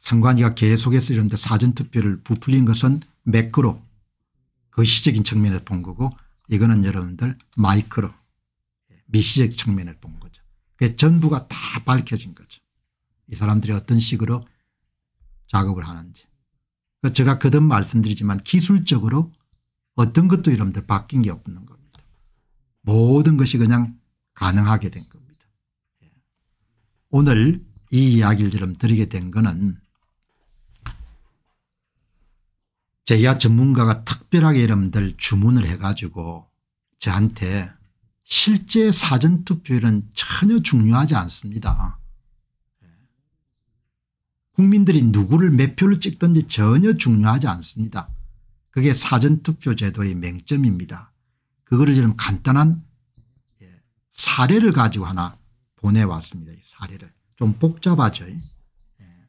선관위가 계속해서 여러분들 사전투표를 부풀린 것은 매크로 그 시적인 측면에본 거고 이거는 여러분들 마이크로 예, 미시적 측면을 본 거죠. 그 전부가 다 밝혀진 거죠. 이 사람들이 어떤 식으로 작업을 하는지. 그 제가 거듭 말씀드리지만 기술적으로 어떤 것도 여러분들 바뀐 게 없는 겁니다. 모든 것이 그냥 가능하게 된 겁니다. 예. 오늘 이 이야기를 여러분 드리게 된 것은 제야 전문가가 특별하게 여러분들 주문을 해가지고 저한테 실제 사전투표율은 전혀 중요하지 않습니다. 예. 국민들이 누구를 몇 표를 찍든지 전혀 중요하지 않습니다. 그게 사전투표 제도의 맹점입니다. 그거를 좀 간단한 예, 사례를 가지고 하나 보내왔습니다. 사례를. 좀 복잡하죠. 예.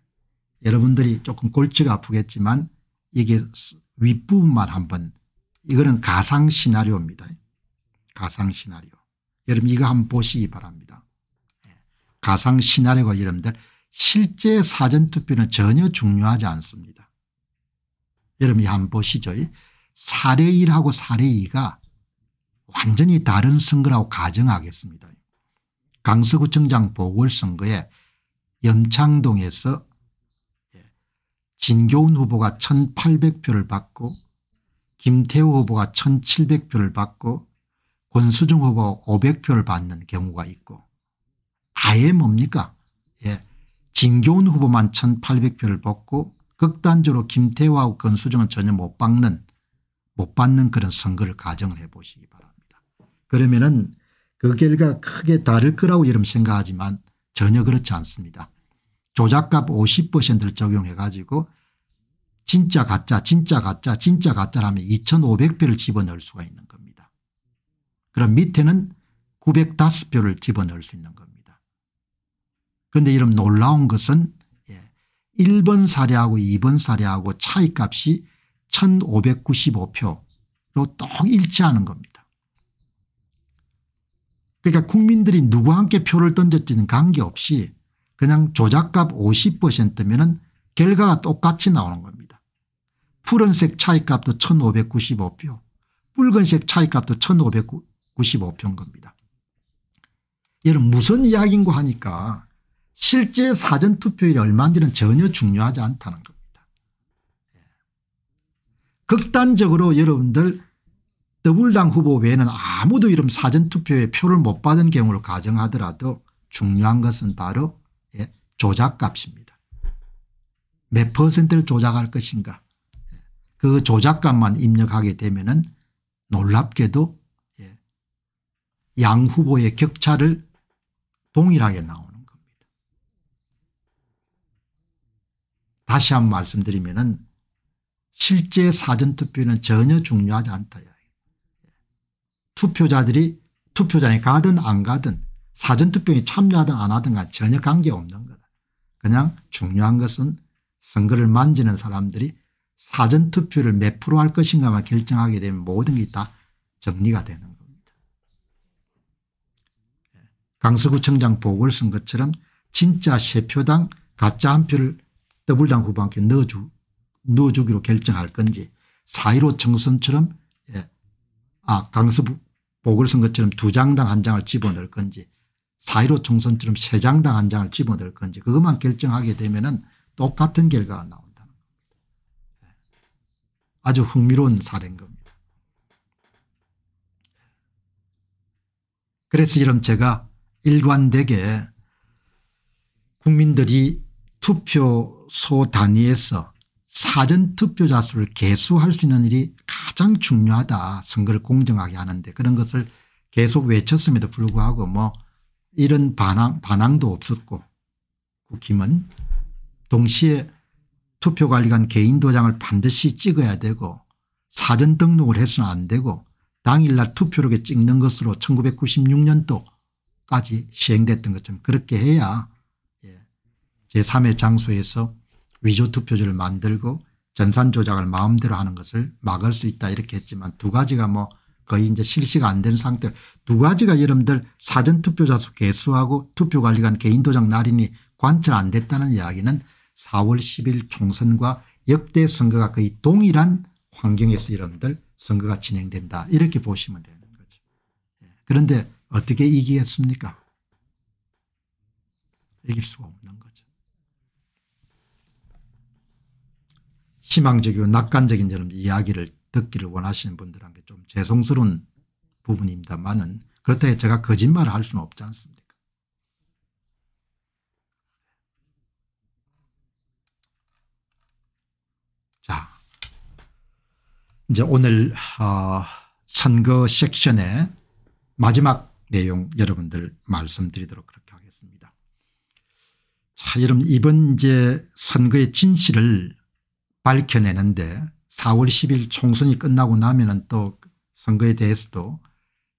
여러분들이 조금 골치가 아프겠지만 이게 윗부분만 한번 이거는 가상 시나리오입니다. 가상 시나리오. 여러분 이거 한번 보시기 바랍니다. 예. 가상 시나리오가 여러분들 실제 사전투표는 전혀 중요하지 않습니다. 여러분이 한번 보시죠. 사례 1하고 사례 2가 완전히 다른 선거라고 가정하겠습니다. 강서구청장 보궐선거에 염창동에서 예, 진교훈 후보가 1800표를 받고 김태우 후보가 1700표를 받고 권수정 후보가 500표를 받는 경우가 있고 아예 뭡니까 예. 진교훈 후보만 1800표를 받고 극단적으로 김태화 건 수정은 전혀 못 받는 못 받는 그런 선거를 가정을 해 보시기 바랍니다. 그러면은 그 결과 크게 다를 거라고 여러분 생각하지만 전혀 그렇지 않습니다. 조작값 50%를 적용해 가지고 진짜 가짜 진짜 가짜 진짜 가짜라면 2500표를 집어넣을 수가 있는 겁니다. 그럼 밑에는 905표를 집어넣을 수 있는 겁니다. 그런데 이런 놀라운 것은 1번 사례하고 2번 사례하고 차이값이 1595표로 똑 일치하는 겁니다. 그러니까 국민들이 누구 함께 표를 던졌지는 관계없이 그냥 조작값 50%면은 결과가 똑같이 나오는 겁니다. 푸른색 차이값도 1595표 붉은색 차이값도 1595표인 겁니다. 여러분 무슨 이야기인고 하니까 실제 사전 투표율이 얼마인지는 전혀 중요하지 않다는 겁니다. 예. 극단적으로 여러분들 더블당 후보 외에는 아무도 이런 사전 투표에 표를 못 받은 경우를 가정하더라도 중요한 것은 바로 예, 조작값입니다. 몇 퍼센트를 조작할 것인가 예. 그 조작값만 입력하게 되면 은 놀랍게도 양 후보의 격차를 동일하게 나옵니다. 다시 한 번 말씀드리면은 실제 사전투표는 전혀 중요하지 않다. 투표자들이 투표장에 가든 안 가든 사전투표에 참여하든 안 하든가 전혀 관계없는 거다. 그냥 중요한 것은 선거를 만지는 사람들이 사전투표를 몇 프로 할 것인가만 결정하게 되면 모든 게 다 정리가 되는 겁니다. 예. 강서구청장 보궐선거처럼 진짜 세표당 가짜 한 표를 더불당 후보한테 넣어주, 넣어주기로 결정할 건지 4.15 청선처럼 예. 아 강서 보궐선거처럼 두 장당 한 장을 집어넣을 건지 4.15 총선처럼 세 장당 한 장을 집어넣을 건지 그것만 결정하게 되면 은 똑같은 결과가 나온다는 겁니다. 예. 아주 흥미로운 사례인 겁니다. 그래서 이런 제가 일관되게 국민들이 투표소 단위에서 사전투표자 수를 개수할 수 있는 일이 가장 중요하다 선거를 공정하게 하는데 그런 것을 계속 외쳤음에도 불구하고 뭐 이런 반항, 반항도 없었고 국힘은 그 동시에 투표관리관 개인 도장을 반드시 찍어야 되고 사전 등록을 해서는 안 되고 당일날 투표록에 찍는 것으로 1996년도까지 시행됐던 것처럼 그렇게 해야 제3의 장소에서 위조 투표지를 만들고 전산 조작을 마음대로 하는 것을 막을 수 있다 이렇게 했지만 두 가지가 뭐 거의 이제 실시가 안 된 상태 두 가지가 여러분들 사전투표자 수 개수하고 투표관리관 개인도장 날인이 관철 안 됐다는 이야기는 4월 10일 총선과 역대 선거가 거의 동일한 환경에서 여러분들 선거가 진행된다 이렇게 보시면 되는 거죠. 예. 그런데 어떻게 이기겠습니까 이길 수가 없는 희망적이고 낙관적인 이런 이야기를 듣기를 원하시는 분들한테 좀 죄송스러운 부분입니다만은 그렇다고 제가 거짓말을 할 수는 없지 않습니까 자 이제 오늘 어 선거 섹션의 마지막 내용 여러분들 말씀드리도록 그렇게 하겠습니다. 자 여러분 이번 이제 선거의 진실을 밝혀내는데 4월 10일 총선이 끝나고 나면은 또 선거에 대해서도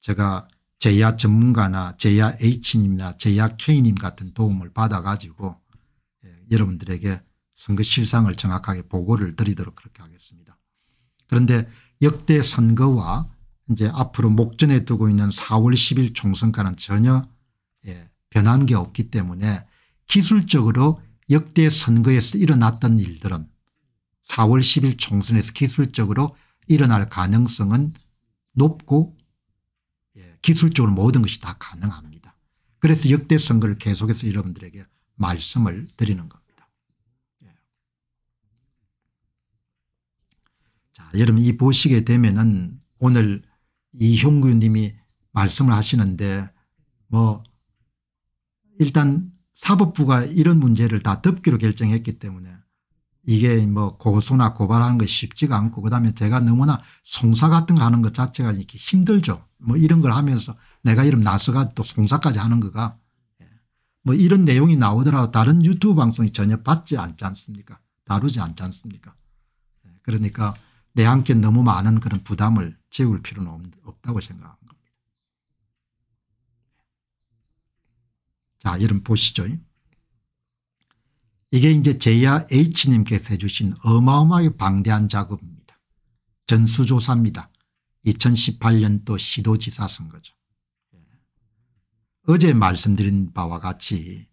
제가 제야 전문가나 제야 H님이나 제야 K님 같은 도움을 받아가지고 예, 여러분들에게 선거 실상을 정확하게 보고를 드리도록 그렇게 하겠습니다. 그런데 역대 선거와 이제 앞으로 목전에 두고 있는 4월 10일 총선과는 전혀 예, 변한 게 없기 때문에 기술적으로 역대 선거에서 일어났던 일들은 4월 10일 총선에서 기술적으로 일어날 가능성은 높고 예, 기술적으로 모든 것이 다 가능합니다. 그래서 역대 선거를 계속해서 여러분들에게 말씀을 드리는 겁니다. 예. 자, 여러분 이 보시게 되면은 오늘 이형규 님이 말씀을 하시는데 뭐 일단 사법부가 이런 문제를 다 덮기로 결정했기 때문에 이게 뭐 고소나 고발하는 게 쉽지가 않고 그다음에 제가 너무나 송사 같은 거 하는 것 자체가 이렇게 힘들죠. 뭐 이런 걸 하면서 내가 이름 나서가 또 송사까지 하는 거가 예. 뭐 이런 내용이 나오더라도 다른 유튜브 방송이 전혀 받지 않지 않습니까 다루지 않지 않습니까 예. 그러니까 내한테 너무 많은 그런 부담을 재울 필요는 없다고 생각합니다. 자, 이름 보시죠. 이게 이제 제야 H님께서 해주신 어마어마하게 방대한 작업입니다. 전수조사입니다. 2018년도 시도지사 선거죠. 예. 어제 말씀드린 바와 같이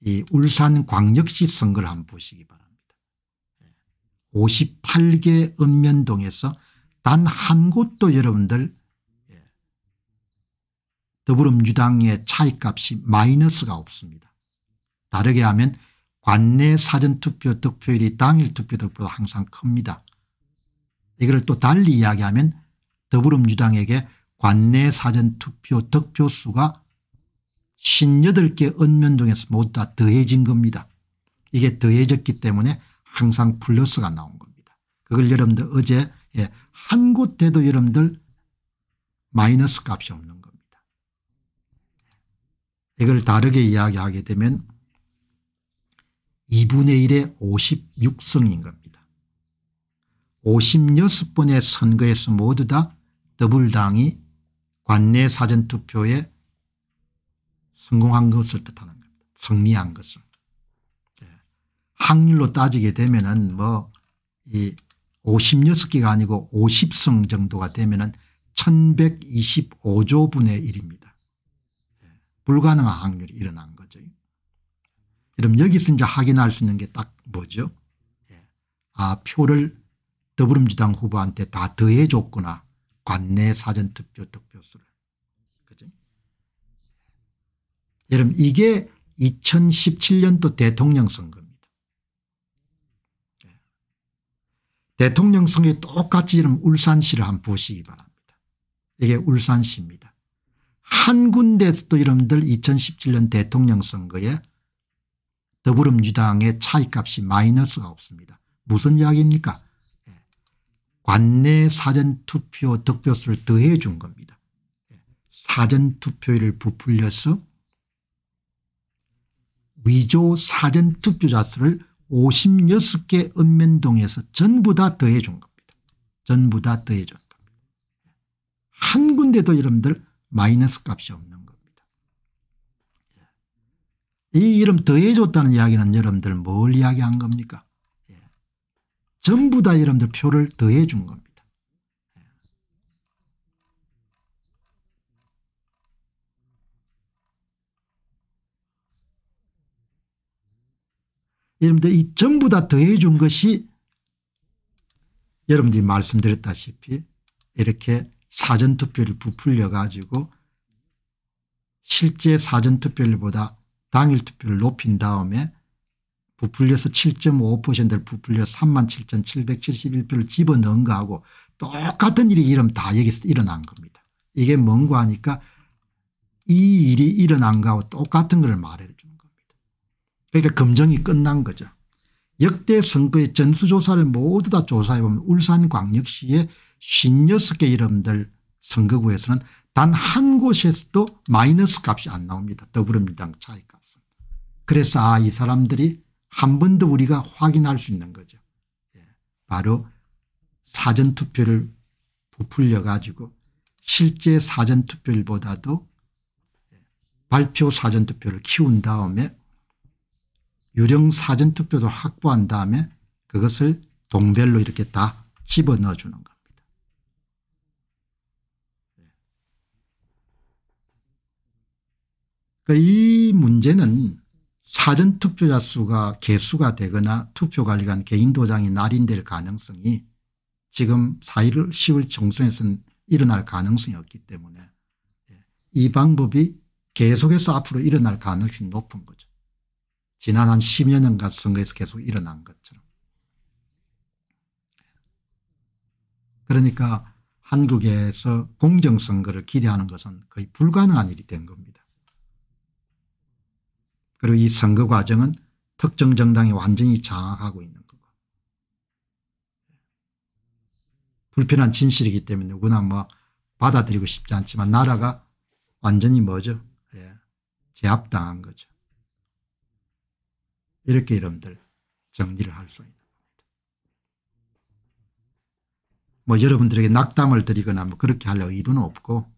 이 울산 광역시 선거를 한번 보시기 바랍니다. 58개 예. 읍면동에서 단 한 곳도 여러분들 예. 더불어민주당의 차익값이 마이너스가 없습니다. 다르게 하면 관내 사전투표 득표율이 당일 투표 득표보다 항상 큽니다. 이걸 또 달리 이야기하면 더불어민주당에게 관내 사전투표 득표수가 58개 읍면동에서 모두 다 더해진 겁니다. 이게 더해졌기 때문에 항상 플러스가 나온 겁니다. 그걸 여러분들 어제 예, 한곳대도 여러분들 마이너스 값이 없는 겁니다. 이걸 다르게 이야기하게 되면 2분의 1의 56승인 겁니다. 56번의 선거에서 모두 다 더불당이 관내 사전투표에 성공한 것을 뜻하는 겁니다. 승리한 것을. 네. 확률로 따지게 되면은 뭐이 56개가 아니고 50승 정도가 되면은 1125조분의 1입니다. 네. 예. 불가능한 확률이 일어난 그럼 여기서 이제 확인할 수 있는 게 딱 뭐죠? 예. 아 표를 더불어민주당 후보한테 다 더해줬구나. 관내 사전투표 득표수를. 그죠? 예. 여러분 이게 2017년도 대통령 선거입니다. 예. 대통령 선거에 똑같이 이름 울산시를 한번 보시기 바랍니다. 이게 울산시입니다. 한 군데에서도 여러분들 2017년 대통령 선거에 더불어민주당의 차이값이 마이너스가 없습니다. 무슨 이야기입니까? 예. 관내 사전투표 득표수를 더해 준 겁니다. 예. 사전투표율을 부풀려서 위조 사전투표자 수를 56개 읍면동에서 전부 다 더해 준 겁니다. 전부 다 더해 준 겁니다. 예. 한 군데도 여러분들 마이너스 값이 없는 이 이름 더해줬다는 이야기는 여러분들 뭘 이야기한 겁니까? 예. 전부 다 여러분들 표를 더해준 겁니다. 예. 여러분들 이 전부 다 더해준 것이 여러분들이 말씀드렸다시피 이렇게 사전투표를 부풀려 가지고 실제 사전투표율보다 당일 투표를 높인 다음에 부풀려서 7.5%를 부풀려서 37,771표를 집어넣은 거하고 똑같은 일이 이름 다 여기서 일어난 겁니다. 이게 뭔가 하니까 이 일이 일어난 거하고 똑같은 걸 말해 주는 겁니다. 그러니까 검정이 끝난 거죠. 역대 선거의 전수조사를 모두 다 조사해 보면 울산광역시의 56개 이름들 선거구에서는 단 한 곳에서도 마이너스 값이 안 나옵니다. 더불어민주당 차이가. 그래서 아이 사람들이 한 번 더 우리가 확인할 수 있는 거죠. 예. 바로 사전투표를 부풀려 가지고 실제 사전투표보다도 발표 사전투표를 키운 다음에 유령 사전투표를 확보한 다음에 그것을 동별로 이렇게 다 집어넣어 주는 겁니다. 예. 그 이 문제는 사전투표자 수가 개수가 되거나 투표관리관 개인도장이 날인될 가능성이 지금 4일 10월 총선에서는 일어날 가능성이 없기 때문에 예, 이 방법이 계속해서 앞으로 일어날 가능성이 높은 거죠. 지난 한 10여 년간 선거에서 계속 일어난 것처럼. 그러니까 한국에서 공정선거를 기대하는 것은 거의 불가능한 일이 된 겁니다. 그리고 이 선거 과정은 특정 정당이 완전히 장악하고 있는 거고 불편한 진실이기 때문에 누구나 뭐 받아들이고 싶지 않지만 나라가 완전히 뭐죠 예. 제압당한 거죠 이렇게 여러분들 정리를 할 수 있는 겁니다 뭐 여러분들에게 낙담을 드리거나 뭐 그렇게 할 의도는 없고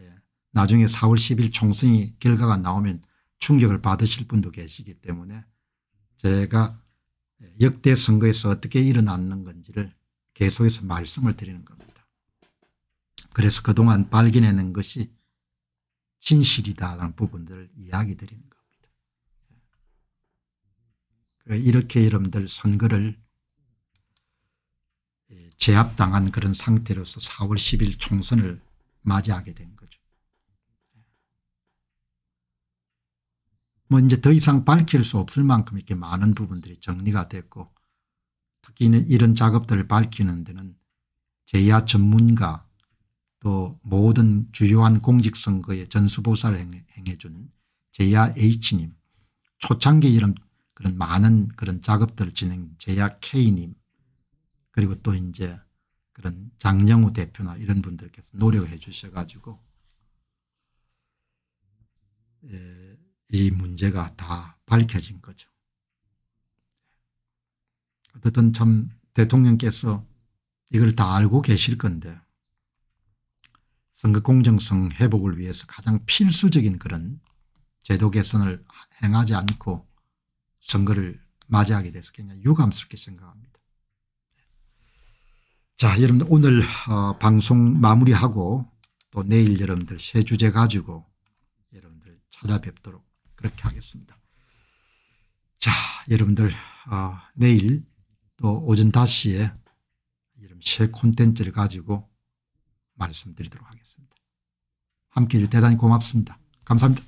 예. 나중에 4월 10일 총선이 결과가 나오면 충격을 받으실 분도 계시기 때문에 제가 역대 선거에서 어떻게 일어났는 건지를 계속해서 말씀을 드리는 겁니다. 그래서 그동안 발견해낸 것이 진실이다라는 부분들을 이야기 드리는 겁니다. 그 이렇게 여러분들 선거를 제압당한 그런 상태로서 4월 10일 총선을 맞이하게 된뭐 이제 더 이상 밝힐 수 없을 만큼 이렇게 많은 부분들이 정리가 됐고 특히 이런 작업들을 밝히는 데는 제야 전문가 또 모든 주요한 공직선거에 전수보사를 행해준 제야 H님 초창기 이런 그런 많은 그런 작업들을 진행 제야 K님 그리고 또 이제 그런 장영우 대표나 이런 분들께서 노력을 해 주셔 가지고 예, 이 문제가 다 밝혀진 거죠. 어쨌든 참 대통령께서 이걸 다 알고 계실 건데 선거 공정성 회복을 위해서 가장 필수적인 그런 제도 개선을 행하지 않고 선거를 맞이하게 돼서 굉장히 유감스럽게 생각합니다. 자 여러분들 오늘 어, 방송 마무리하고 또 내일 여러분들 새 주제 가지고 여러분들 찾아뵙도록 그렇게 하겠습니다. 자, 여러분들 어, 내일 또 오전 5시에 이런 새 콘텐츠를 가지고 말씀드리도록 하겠습니다. 함께해 주셔서 대단히 고맙습니다. 감사합니다.